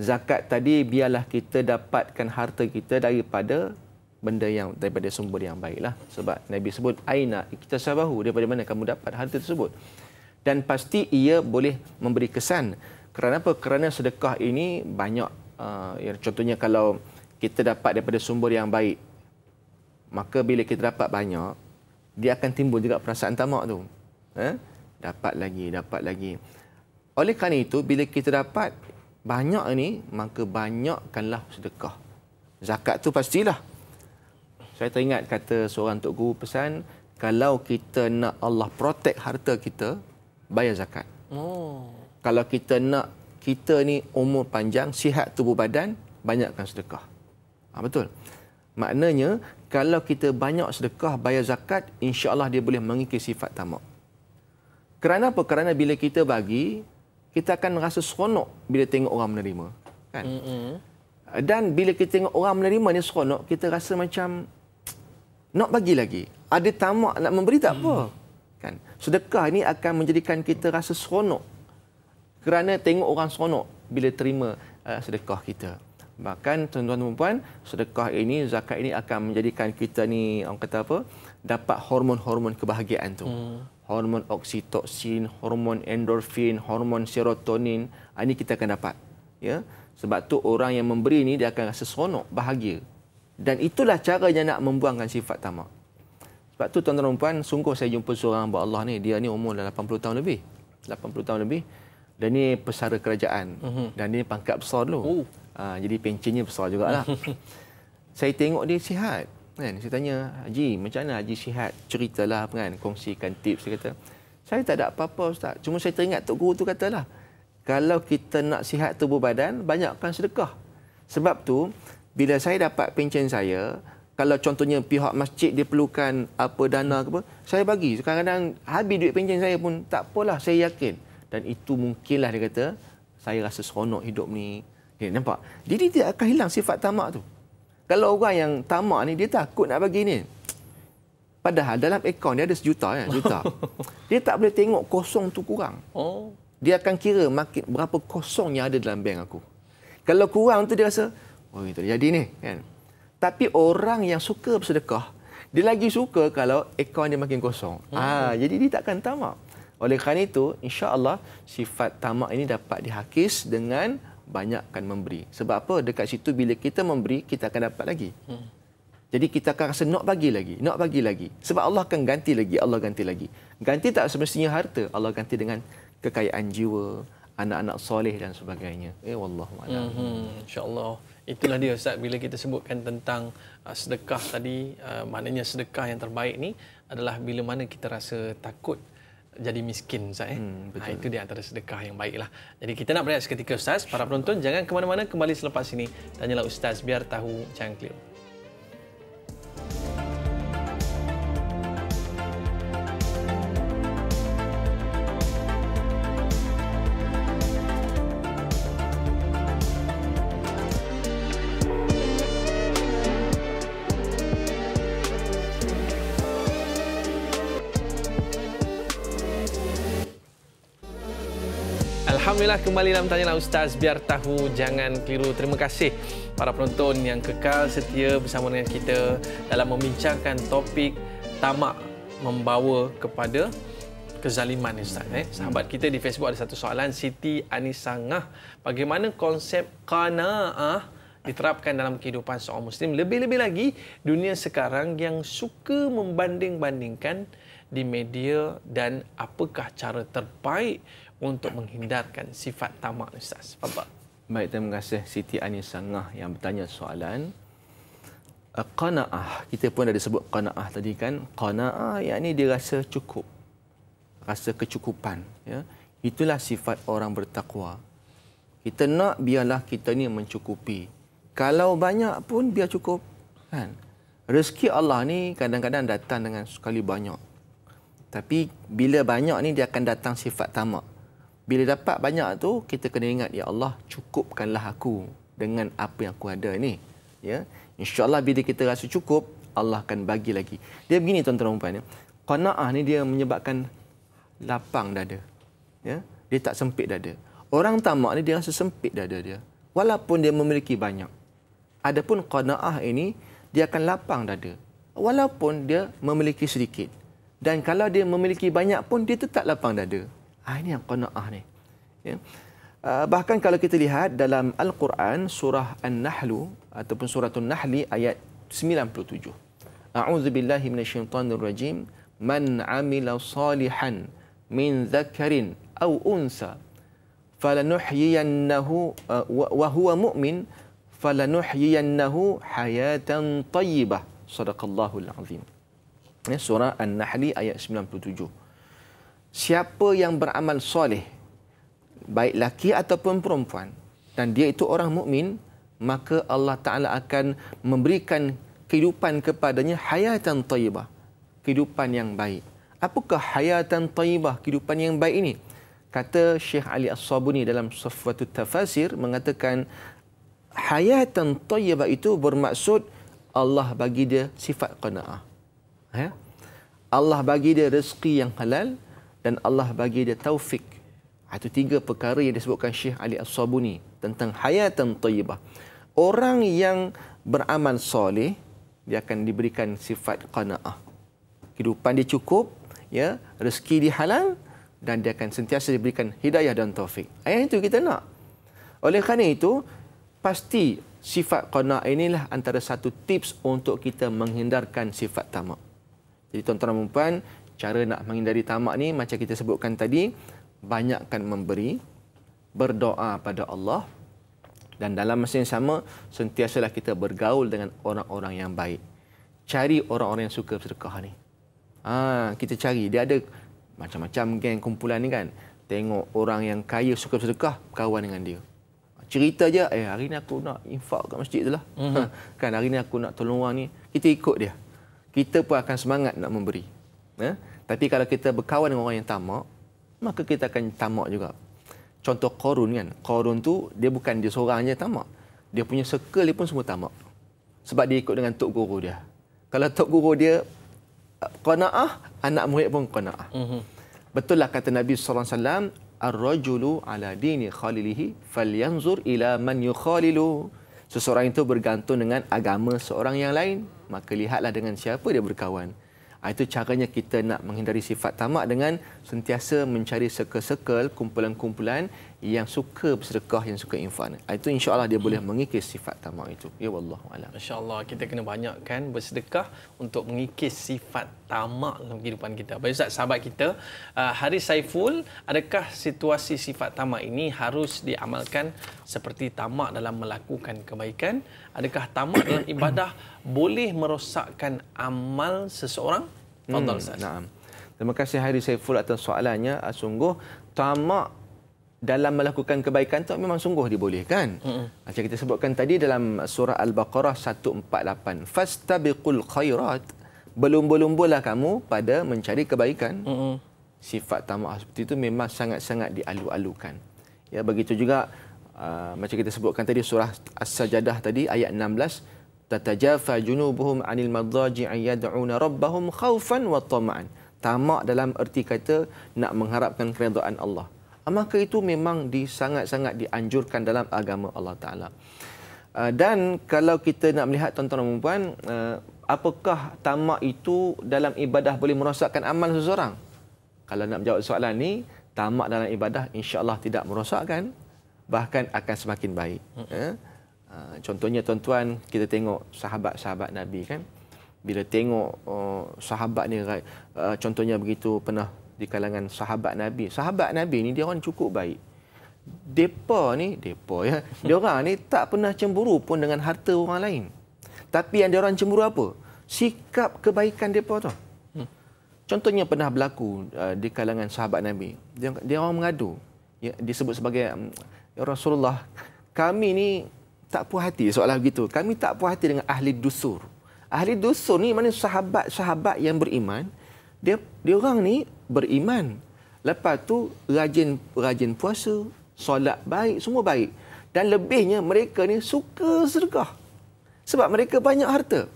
Speaker 2: zakat tadi biarlah kita dapatkan harta kita daripada benda yang daripada sumber yang baiklah sebab Nabi sebut aina kita sabahu daripada mana kamu dapat harta tersebut dan pasti ia boleh memberi kesan kerana apa kerana sedekah ini banyak uh, ya, contohnya kalau kita dapat daripada sumber yang baik maka bila kita dapat banyak dia akan timbul juga perasaan tamak tu eh? dapat lagi dapat lagi oleh kerana itu bila kita dapat banyak ini, maka banyakkanlah sedekah zakat tu pastilah saya teringat kata seorang tok guru pesan kalau kita nak Allah protect harta kita bayar zakat oh kalau kita nak kita ni umur panjang sihat tubuh badan banyakkan sedekah ha, betul maknanya kalau kita banyak sedekah bayar zakat insya Allah dia boleh mengikis sifat tamak kerana apa kerana bila kita bagi kita akan rasa seronok bila tengok orang menerima kan mm-hmm. dan bila kita tengok orang menerima ni seronok kita rasa macam nak bagi lagi ada tamak nak memberi tak apa mm. kan sedekah ni akan menjadikan kita rasa seronok kerana tengok orang seronok bila terima uh, sedekah kita bahkan tuan-tuan dan puan sedekah ini zakat ini akan menjadikan kita ni orang kata apa dapat hormon-hormon kebahagiaan tu mm hormon oksitosin, hormon endorfin, hormon serotonin, ah, ini kita akan dapat. Ya. Sebab tu orang yang memberi ini dia akan rasa seronok, bahagia. Dan itulah cara yang nak membuangkan sifat tamak. Sebab tu tuan-tuan dan puan, sungguh saya jumpa seorang hamba Allah ni, dia ni umur dah 80 tahun lebih. 80 tahun lebih. Dan ni pesara kerajaan. Uh-huh. Dan dia pangkat besar dulu. Uh. Ha, jadi pencinnya besar jugalah. saya tengok dia sihat. Kan? Saya tanya, Haji, macam mana Haji sihat? Ceritalah kan, kongsikan tips. Saya kata, saya tak ada apa-apa Ustaz. Cuma saya teringat Tok Guru tu katalah, kalau kita nak sihat tubuh badan, banyakkan sedekah. Sebab tu, bila saya dapat pencen saya, kalau contohnya pihak masjid dia perlukan apa dana ke apa, saya bagi. Kadang-kadang habis duit pencen saya pun tak apalah, saya yakin. Dan itu mungkinlah dia kata, saya rasa seronok hidup ni. Ya, nampak? Jadi dia akan hilang sifat tamak tu. Kalau orang yang tamak ni, dia takut nak bagi ni. Padahal dalam akaun dia ada sejuta kan, juta. Dia tak boleh tengok kosong tu kurang. Oh. Dia akan kira makin berapa kosong yang ada dalam bank aku. Kalau kurang tu dia rasa, oh itu jadi ni kan. Tapi orang yang suka bersedekah, dia lagi suka kalau akaun dia makin kosong. Hmm. Ah, jadi dia takkan tamak. Oleh kerana itu, insya-Allah sifat tamak ini dapat dihakis dengan banyak akan memberi. Sebab apa? Dekat situ bila kita memberi, kita akan dapat lagi. Hmm. Jadi kita akan rasa nak bagi lagi, nak bagi lagi. Sebab Allah akan ganti lagi, Allah ganti lagi. Ganti tak semestinya harta, Allah ganti dengan kekayaan jiwa, anak-anak soleh dan sebagainya. Eh wallahu
Speaker 1: a'lam. hmm, hmm. Insya-Allah itulah dia Ustaz bila kita sebutkan tentang uh, sedekah tadi, uh, maknanya sedekah yang terbaik ni adalah bila mana kita rasa takut jadi miskin Ustaz eh? hmm, ha, itu di antara sedekah yang baik lah jadi kita nak berehat seketika Ustaz para penonton jangan ke mana-mana kembali selepas ini tanyalah Ustaz biar tahu jangan keliru inilah kembali dalam tanya lah, ustaz biar tahu jangan keliru terima kasih para penonton yang kekal setia bersama dengan kita dalam membincangkan topik tamak membawa kepada kezaliman ustaz eh sahabat kita di Facebook ada satu soalan Siti Anisangah bagaimana konsep qanaah diterapkan dalam kehidupan seorang muslim lebih-lebih lagi dunia sekarang yang suka membanding-bandingkan di media dan apakah cara terbaik untuk menghindarkan sifat tamak Ustaz?
Speaker 2: Bapak. Baik, terima kasih Siti Anis Sangah yang bertanya soalan. Eh, qana'ah, kita pun dah disebut qana'ah tadi kan. Qana'ah yang ini dia rasa cukup. Rasa kecukupan. Ya. Itulah sifat orang bertakwa. Kita nak biarlah kita ni mencukupi. Kalau banyak pun biar cukup. Kan? Rezeki Allah ni kadang-kadang datang dengan sekali banyak. Tapi bila banyak ni dia akan datang sifat tamak. Bila dapat banyak tu, kita kena ingat ya Allah cukupkanlah aku dengan apa yang aku ada ni. Ya. Insya-Allah bila kita rasa cukup, Allah akan bagi lagi. Dia begini tuan-tuan dan puan ya. Qanaah ni dia menyebabkan lapang dada. Ya. Dia tak sempit dada. Orang tamak ni dia rasa sempit dada dia. Walaupun dia memiliki banyak. Adapun qanaah ini dia akan lapang dada. Walaupun dia memiliki sedikit. Dan kalau dia memiliki banyak pun dia tetap lapang dada. Ah ini yang qanaah ni. Ya. Ah, bahkan kalau kita lihat dalam Al-Quran surah An-Nahl ataupun surah An-Nahli ayat 97. A'udzu billahi minasyaitonir rajim. Man 'amila salihan min dzakarin aw unsa falanuhyiyannahu ah, wa huwa mu'min falanuhyiyannahu hayatan tayyibah. Sadaqallahul azim. Ya, surah an Nahl ayat 97 siapa yang beramal soleh baik laki ataupun perempuan dan dia itu orang mukmin maka Allah taala akan memberikan kehidupan kepadanya hayatan tayyibah kehidupan yang baik apakah hayatan tayyibah kehidupan yang baik ini kata Syekh Ali As-Sabuni dalam Safwatut Tafasir mengatakan hayatan tayyibah itu bermaksud Allah bagi dia sifat qanaah ya? Allah bagi dia rezeki yang halal dan Allah bagi dia taufik. Ah, itu tiga perkara yang disebutkan Syekh Ali As-Sabuni tentang hayatan tayyibah. Orang yang beramal soleh dia akan diberikan sifat qanaah. Kehidupan dia cukup, ya, rezeki dihalang dan dia akan sentiasa diberikan hidayah dan taufik. Ayat itu kita nak. Oleh kerana itu, pasti sifat qanaah inilah antara satu tips untuk kita menghindarkan sifat tamak. Jadi tuan-tuan dan puan-puan, cara nak menghindari tamak ni macam kita sebutkan tadi banyakkan memberi berdoa pada Allah dan dalam masa yang sama sentiasalah kita bergaul dengan orang-orang yang baik cari orang-orang yang suka bersedekah ni ha, kita cari dia ada macam-macam geng kumpulan ni kan tengok orang yang kaya suka bersedekah kawan dengan dia cerita je eh hari ni aku nak infak kat masjid tu lah mm-hmm. kan hari ni aku nak tolong orang ni kita ikut dia kita pun akan semangat nak memberi Ya? Tapi kalau kita berkawan dengan orang yang tamak, maka kita akan tamak juga. Contoh korun kan. Korun tu, dia bukan dia seorang je tamak. Dia punya circle dia pun semua tamak. Sebab dia ikut dengan tok guru dia. Kalau tok guru dia qanaah, anak murid pun qanaah. Mm hmm Betul lah kata Nabi sallallahu alaihi wasallam, ar-rajulu ala dini khalilihi yanzur ila man yukhalilu. Seseorang itu bergantung dengan agama seorang yang lain, maka lihatlah dengan siapa dia berkawan. Ah, itu caranya kita nak menghindari sifat tamak dengan sentiasa mencari circle-circle, kumpulan-kumpulan yang suka bersedekah yang suka infak ah, itu insya Allah dia boleh mengikis sifat tamak itu ya wallahu alam
Speaker 1: Allah kita kena banyakkan bersedekah untuk mengikis sifat tamak dalam kehidupan kita baik ustaz sahabat kita ah, hari saiful adakah situasi sifat tamak ini harus diamalkan seperti tamak dalam melakukan kebaikan adakah tamak dalam ibadah boleh merosakkan amal seseorang fadal hmm, ustaz hmm,
Speaker 2: terima kasih hari saiful atas soalannya ah, sungguh tamak dalam melakukan kebaikan tu memang sungguh dibolehkan. Mm-hmm. Macam kita sebutkan tadi dalam surah Al-Baqarah 148. Fastabiqul khairat. belum lumbalah kamu pada mencari kebaikan. Mm-hmm. Sifat tamak seperti itu memang sangat-sangat dialu-alukan. Ya begitu juga uh, macam kita sebutkan tadi surah As-Sajdah tadi ayat 16 tatajafa junubuhum 'anil madaji'i yad'una rabbahum khaufan wa tama'an. Tamak dalam erti kata nak mengharapkan keredaan Allah. Ah, maka itu memang sangat-sangat dianjurkan dalam agama Allah Ta'ala. Ah, dan kalau kita nak melihat tuan-tuan dan perempuan, ah, apakah tamak itu dalam ibadah boleh merosakkan amal seseorang? Kalau nak menjawab soalan ini, tamak dalam ibadah insya Allah tidak merosakkan, bahkan akan semakin baik. Hmm. Contohnya tuan-tuan, kita tengok sahabat-sahabat Nabi kan, bila tengok oh, sahabat ni contohnya begitu pernah di kalangan sahabat Nabi. Sahabat Nabi ni dia orang cukup baik. Depa ni, depa ya. Dia orang ni tak pernah cemburu pun dengan harta orang lain. Tapi yang dia orang cemburu apa? Sikap kebaikan depa tu. Hmm. Contohnya pernah berlaku uh, di kalangan sahabat Nabi. Dia, dia orang mengadu. Ya, disebut sebagai um, ya Rasulullah, kami ni tak puas hati soalan begitu. Kami tak puas hati dengan ahli dusur. Ahli dusur ni mana sahabat-sahabat yang beriman, dia dia orang ni beriman. Lepas tu rajin rajin puasa, solat baik, semua baik. Dan lebihnya mereka ni suka sedekah. Sebab mereka banyak harta.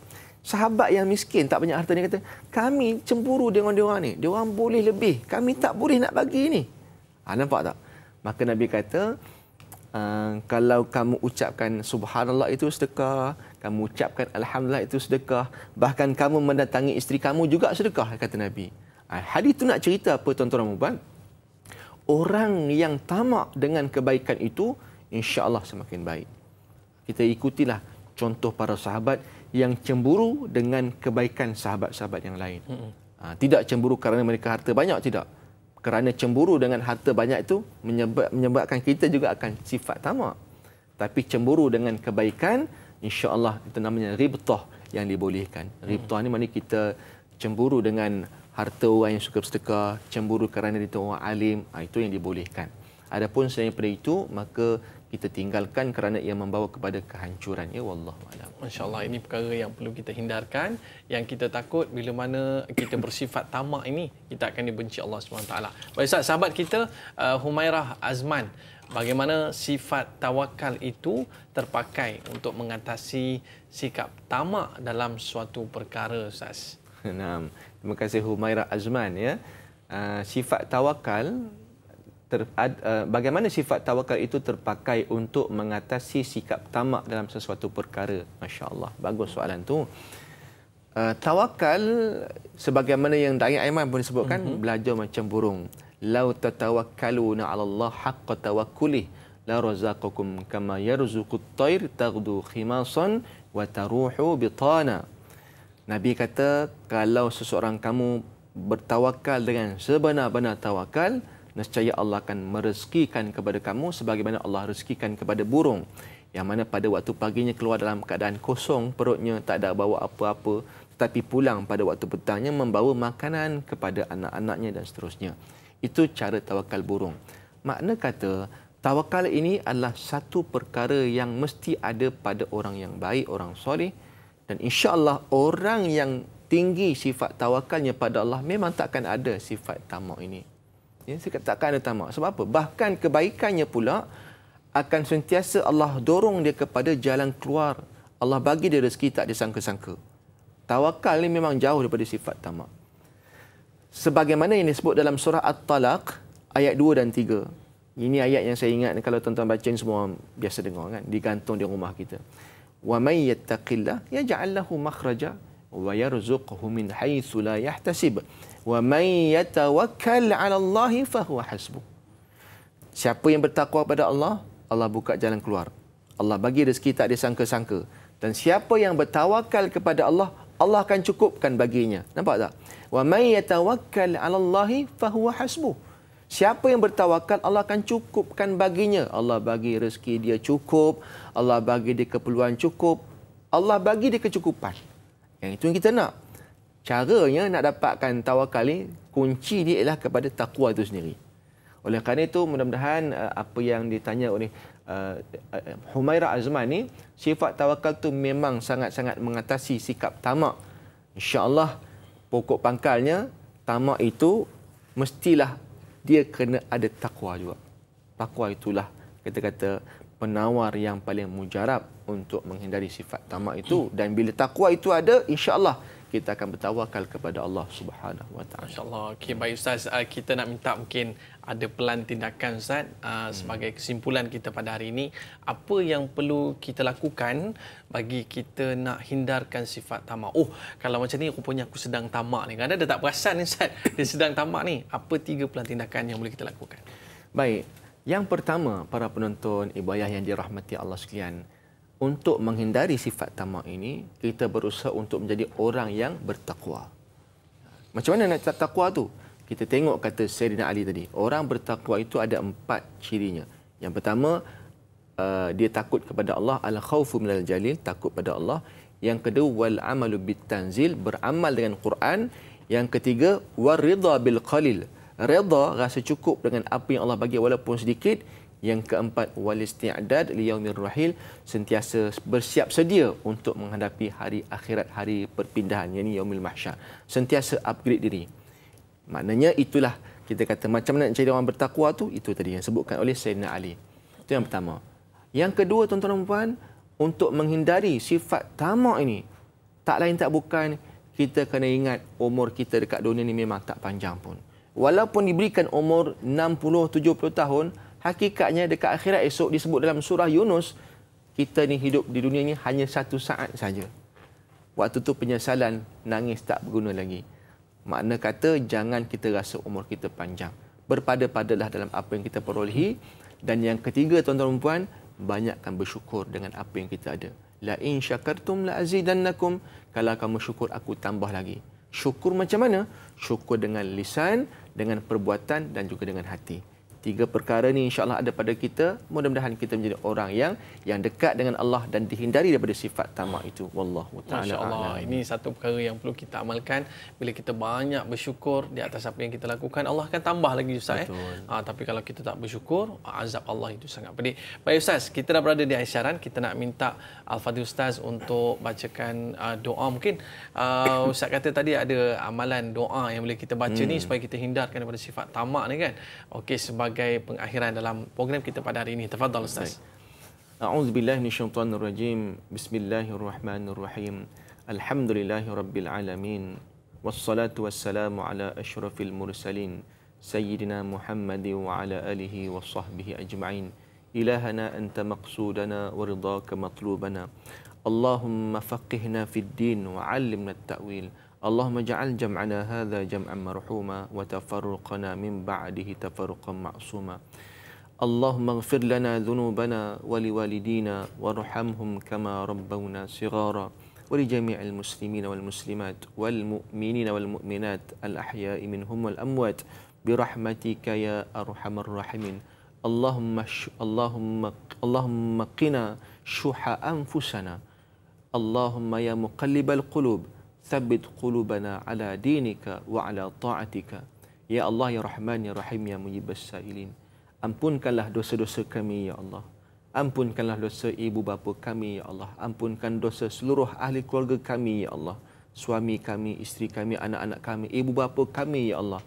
Speaker 2: Sahabat yang miskin tak banyak harta ni kata, kami cemburu dengan diorang ni. Diorang boleh lebih. Kami tak boleh nak bagi ni. Ha, nampak tak? Maka Nabi kata, ah, kalau kamu ucapkan subhanallah itu sedekah, kamu ucapkan alhamdulillah itu sedekah, bahkan kamu mendatangi isteri kamu juga sedekah, kata Nabi. Ah, Hadis itu nak cerita apa tuan-tuan dan Orang yang tamak dengan kebaikan itu, insya-Allah semakin baik. Kita ikutilah contoh para sahabat yang cemburu dengan kebaikan sahabat-sahabat yang lain. Ha, tidak cemburu kerana mereka harta banyak tidak. Kerana cemburu dengan harta banyak itu menyebab, menyebabkan kita juga akan sifat tamak. Tapi cemburu dengan kebaikan, insya-Allah itu namanya ribtah yang dibolehkan. Mm. Ribtah ni mana kita cemburu dengan harta orang yang suka bersedekah, cemburu kerana dia orang alim, ah, itu yang dibolehkan. Adapun selain daripada itu, maka kita tinggalkan kerana ia membawa kepada kehancuran ya wallah alam.
Speaker 1: Masya-Allah ini perkara yang perlu kita hindarkan yang kita takut bila mana kita bersifat tamak ini kita akan dibenci Allah Subhanahu taala. Baik Ustaz sahabat kita uh, Humairah Azman bagaimana sifat tawakal itu terpakai untuk mengatasi sikap tamak dalam suatu perkara Ustaz.
Speaker 2: Naam. Terima kasih Humaira Azman ya. Ah, sifat tawakal ter, ah, bagaimana sifat tawakal itu terpakai untuk mengatasi sikap tamak dalam sesuatu perkara. Masya-Allah. Bagus soalan tu. Ah, tawakal sebagaimana yang Dayang Aiman pun sebutkan mm-hmm. belajar macam burung. Lau tatawakkaluna 'ala Allah haqqa tawakkulih la razaqakum kama yarzuqut tayr taghdu khimasan wa taruhu bitana. Nabi kata, kalau seseorang kamu bertawakal dengan sebenar-benar tawakal, nescaya Allah akan merezekikan kepada kamu sebagaimana Allah rezekikan kepada burung. Yang mana pada waktu paginya keluar dalam keadaan kosong, perutnya tak ada bawa apa-apa, tetapi pulang pada waktu petangnya membawa makanan kepada anak-anaknya dan seterusnya. Itu cara tawakal burung. Makna kata, tawakal ini adalah satu perkara yang mesti ada pada orang yang baik, orang soleh, dan insya Allah orang yang tinggi sifat tawakalnya pada Allah memang takkan ada sifat tamak ini. Ya, saya kata takkan ada tamak. Sebab apa? Bahkan kebaikannya pula akan sentiasa Allah dorong dia kepada jalan keluar. Allah bagi dia rezeki tak disangka-sangka. Tawakal ini memang jauh daripada sifat tamak. Sebagaimana yang disebut dalam surah At-Talaq ayat 2 dan 3. Ini ayat yang saya ingat kalau tuan-tuan baca ini semua biasa dengar kan. Digantung di rumah kita. ومن يتق الله يجعل له مخرجا ويرزقه من حيث لا يحتسب ومن يتوكل على الله فهو حسبه Siapa yang bertakwa kepada Allah, Allah buka jalan keluar. Allah bagi rezeki tak disangka-sangka. Dan siapa yang bertawakal kepada Allah, Allah akan cukupkan baginya. Nampak tak? Wa may yatawakkal 'ala Allahi fahuwa hasbuh. Siapa yang bertawakal Allah akan cukupkan baginya. Allah bagi rezeki dia cukup, Allah bagi dia keperluan cukup, Allah bagi dia kecukupan. Yang itu yang kita nak. Caranya nak dapatkan tawakal ni kunci dia ialah kepada takwa itu sendiri. Oleh kerana itu mudah-mudahan uh, apa yang ditanya oleh uh, uh Humaira Azman ni sifat tawakal tu memang sangat-sangat mengatasi sikap tamak. Insya-Allah pokok pangkalnya tamak itu mestilah dia kena ada takwa juga. Takwa itulah kata kata penawar yang paling mujarab untuk menghindari sifat tamak itu dan bila takwa itu ada insya-Allah kita akan bertawakal kepada Allah Subhanahu Wa Taala.
Speaker 1: Insya-Allah. Okey baik ustaz, ah, kita nak minta mungkin ada pelan tindakan Ustaz ah, hmm. sebagai kesimpulan kita pada hari ini apa yang perlu kita lakukan bagi kita nak hindarkan sifat tamak oh kalau macam ni rupanya aku sedang tamak ni kadang-kadang tak perasan ni Ustaz dia sedang tamak ni apa tiga pelan tindakan yang boleh kita lakukan
Speaker 2: baik yang pertama para penonton ibu ayah yang dirahmati Allah sekalian untuk menghindari sifat tamak ini kita berusaha untuk menjadi orang yang bertakwa macam mana nak takwa tu kita tengok kata Serina Ali tadi. Orang bertakwa itu ada empat cirinya. Yang pertama, uh, dia takut kepada Allah. Al-khawfu minal jalil, takut kepada Allah. Yang kedua, wal-amalu bitanzil, beramal dengan Quran. Yang ketiga, war-ridha bil-qalil. Redha, rasa cukup dengan apa yang Allah bagi walaupun sedikit. Yang keempat, wal-isti'adad liyaumir rahil. Sentiasa bersiap sedia untuk menghadapi hari akhirat, hari perpindahan. Yang ini, yaumil mahsyar. Sentiasa upgrade diri. Maknanya itulah kita kata macam mana nak jadi orang bertakwa tu itu tadi yang sebutkan oleh Sayyidina Ali. Itu yang pertama. Yang kedua tuan-tuan dan puan untuk menghindari sifat tamak ini tak lain tak bukan kita kena ingat umur kita dekat dunia ni memang tak panjang pun. Walaupun diberikan umur 60 70 tahun, hakikatnya dekat akhirat esok disebut dalam surah Yunus kita ni hidup di dunia ni hanya satu saat saja. Waktu tu penyesalan, nangis tak berguna lagi. Makna kata jangan kita rasa umur kita panjang. Berpada-padalah dalam apa yang kita perolehi. Dan yang ketiga tuan-tuan dan puan, banyakkan bersyukur dengan apa yang kita ada. La in syakartum la azidannakum. Kalau kamu syukur aku tambah lagi. Syukur macam mana? Syukur dengan lisan, dengan perbuatan dan juga dengan hati tiga perkara ni insyaallah ada pada kita mudah-mudahan kita menjadi orang yang yang dekat dengan Allah dan dihindari daripada sifat tamak itu wallahu taala insyaallah
Speaker 1: ini satu perkara yang perlu kita amalkan bila kita banyak bersyukur di atas apa yang kita lakukan Allah akan tambah lagi ustaz eh ha, tapi kalau kita tak bersyukur azab Allah itu sangat pedih baik ustaz kita dah berada di isyaran kita nak minta al-fadhil ustaz untuk bacakan uh, doa mungkin uh, ustaz kata tadi ada amalan doa yang boleh kita baca hmm. ni supaya kita hindarkan daripada sifat tamak ni kan okey sebagai sebagai pengakhiran dalam program kita pada hari ini. Tafadhal Ustaz.
Speaker 2: A'udzu billahi minasyaitonir rajim. Bismillahirrahmanirrahim. Alhamdulillahirabbil alamin. Wassalatu wassalamu ala asyrafil mursalin sayyidina Muhammad wa ala alihi wa sahbihi ajma'in. Ilahana anta maqsudana wa ridaka matlubana. Allahumma faqihna fid din wa 'allimna at-ta'wil. اللهم اجعل جمعنا هذا جمعا مرحوما وتفرقنا من بعده تفرقا معصوما اللهم اغفر لنا ذنوبنا ولوالدينا وارحمهم كما ربونا صغارا ولجميع المسلمين والمسلمات والمؤمنين والمؤمنات الأحياء منهم والأموات برحمتك يا أرحم الراحمين اللهم ش... اللهم اللهم قنا شح أنفسنا اللهم يا مقلب القلوب Thabbit qulubana ala dinika wa ala ta'atika. Ya Allah ya Rahman ya Rahim ya Mujib as-sailin. Ampunkanlah dosa-dosa kami ya Allah. Ampunkanlah dosa ibu bapa kami ya Allah. Ampunkan dosa seluruh ahli keluarga kami ya Allah. Suami kami, isteri kami, anak-anak kami, ibu bapa kami ya Allah.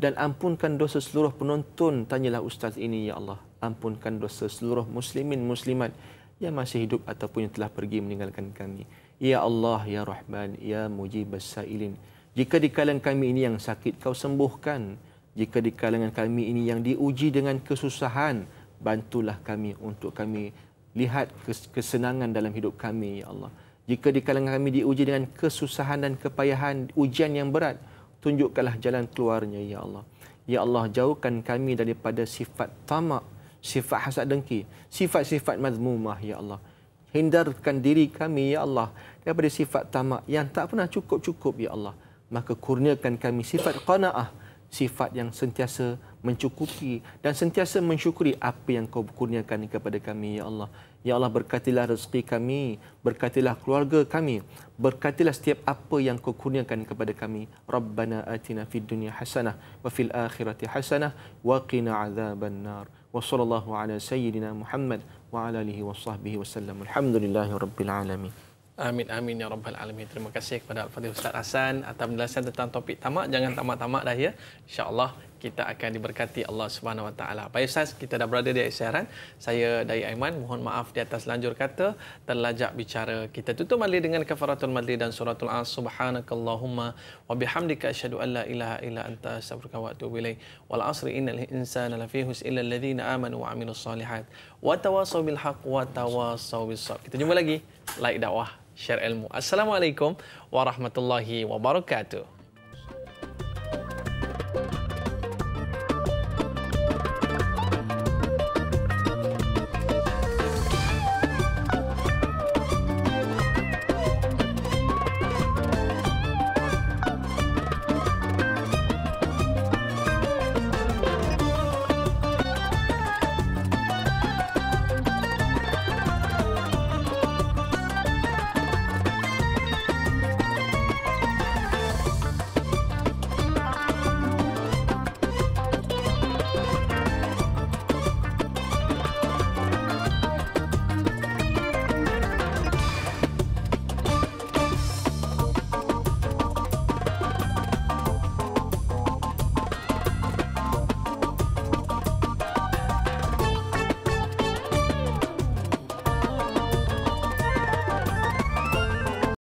Speaker 2: Dan ampunkan dosa seluruh penonton tanyalah ustaz ini ya Allah. Ampunkan dosa seluruh muslimin muslimat yang masih hidup ataupun yang telah pergi meninggalkan kami. Ya Allah, Ya Rahman, Ya Mujib Sailin. Jika di kalangan kami ini yang sakit, kau sembuhkan. Jika di kalangan kami ini yang diuji dengan kesusahan, bantulah kami untuk kami lihat kesenangan dalam hidup kami, Ya Allah. Jika di kalangan kami diuji dengan kesusahan dan kepayahan, ujian yang berat, tunjukkanlah jalan keluarnya, Ya Allah. Ya Allah, jauhkan kami daripada sifat tamak, sifat hasad dengki, sifat-sifat mazmumah, Ya Allah hindarkan diri kami ya Allah daripada sifat tamak yang tak pernah cukup-cukup ya Allah maka kurniakan kami sifat qanaah sifat yang sentiasa mencukupi dan sentiasa mensyukuri apa yang kau kurniakan kepada kami ya Allah ya Allah berkatilah rezeki kami berkatilah keluarga kami berkatilah setiap apa yang kau kurniakan kepada kami rabbana atina fid dunya hasanah wa fil akhirati hasanah wa qina azaban nar wa sallallahu ala sayyidina muhammad wa ala alihi wa sahbihi wasallam. Alhamdulillahi rabbil alamin.
Speaker 1: Amin amin ya rabbal alamin. Terima kasih kepada Al-Fatih Ustaz Hasan atas penjelasan tentang topik tamak. Jangan tamak-tamak dah ya. Insyaallah kita akan diberkati Allah Subhanahu Wa Taala. Baik Ustaz, kita dah berada di siaran. Saya Dai Aiman, mohon maaf di atas lanjur kata, terlajak bicara. Kita tutup mali dengan kafaratul mali dan suratul al subhanakallahumma wa bihamdika asyhadu an ilaha illa anta astaghfiruka wa atubu ilaik. Wal asri innal insana lafi hus illa alladhina amanu wa amilus solihat. Wa tawasaw bil haqq wa tawasaw bis sabr. Kita jumpa lagi. Like dakwah, share ilmu. Assalamualaikum warahmatullahi wabarakatuh.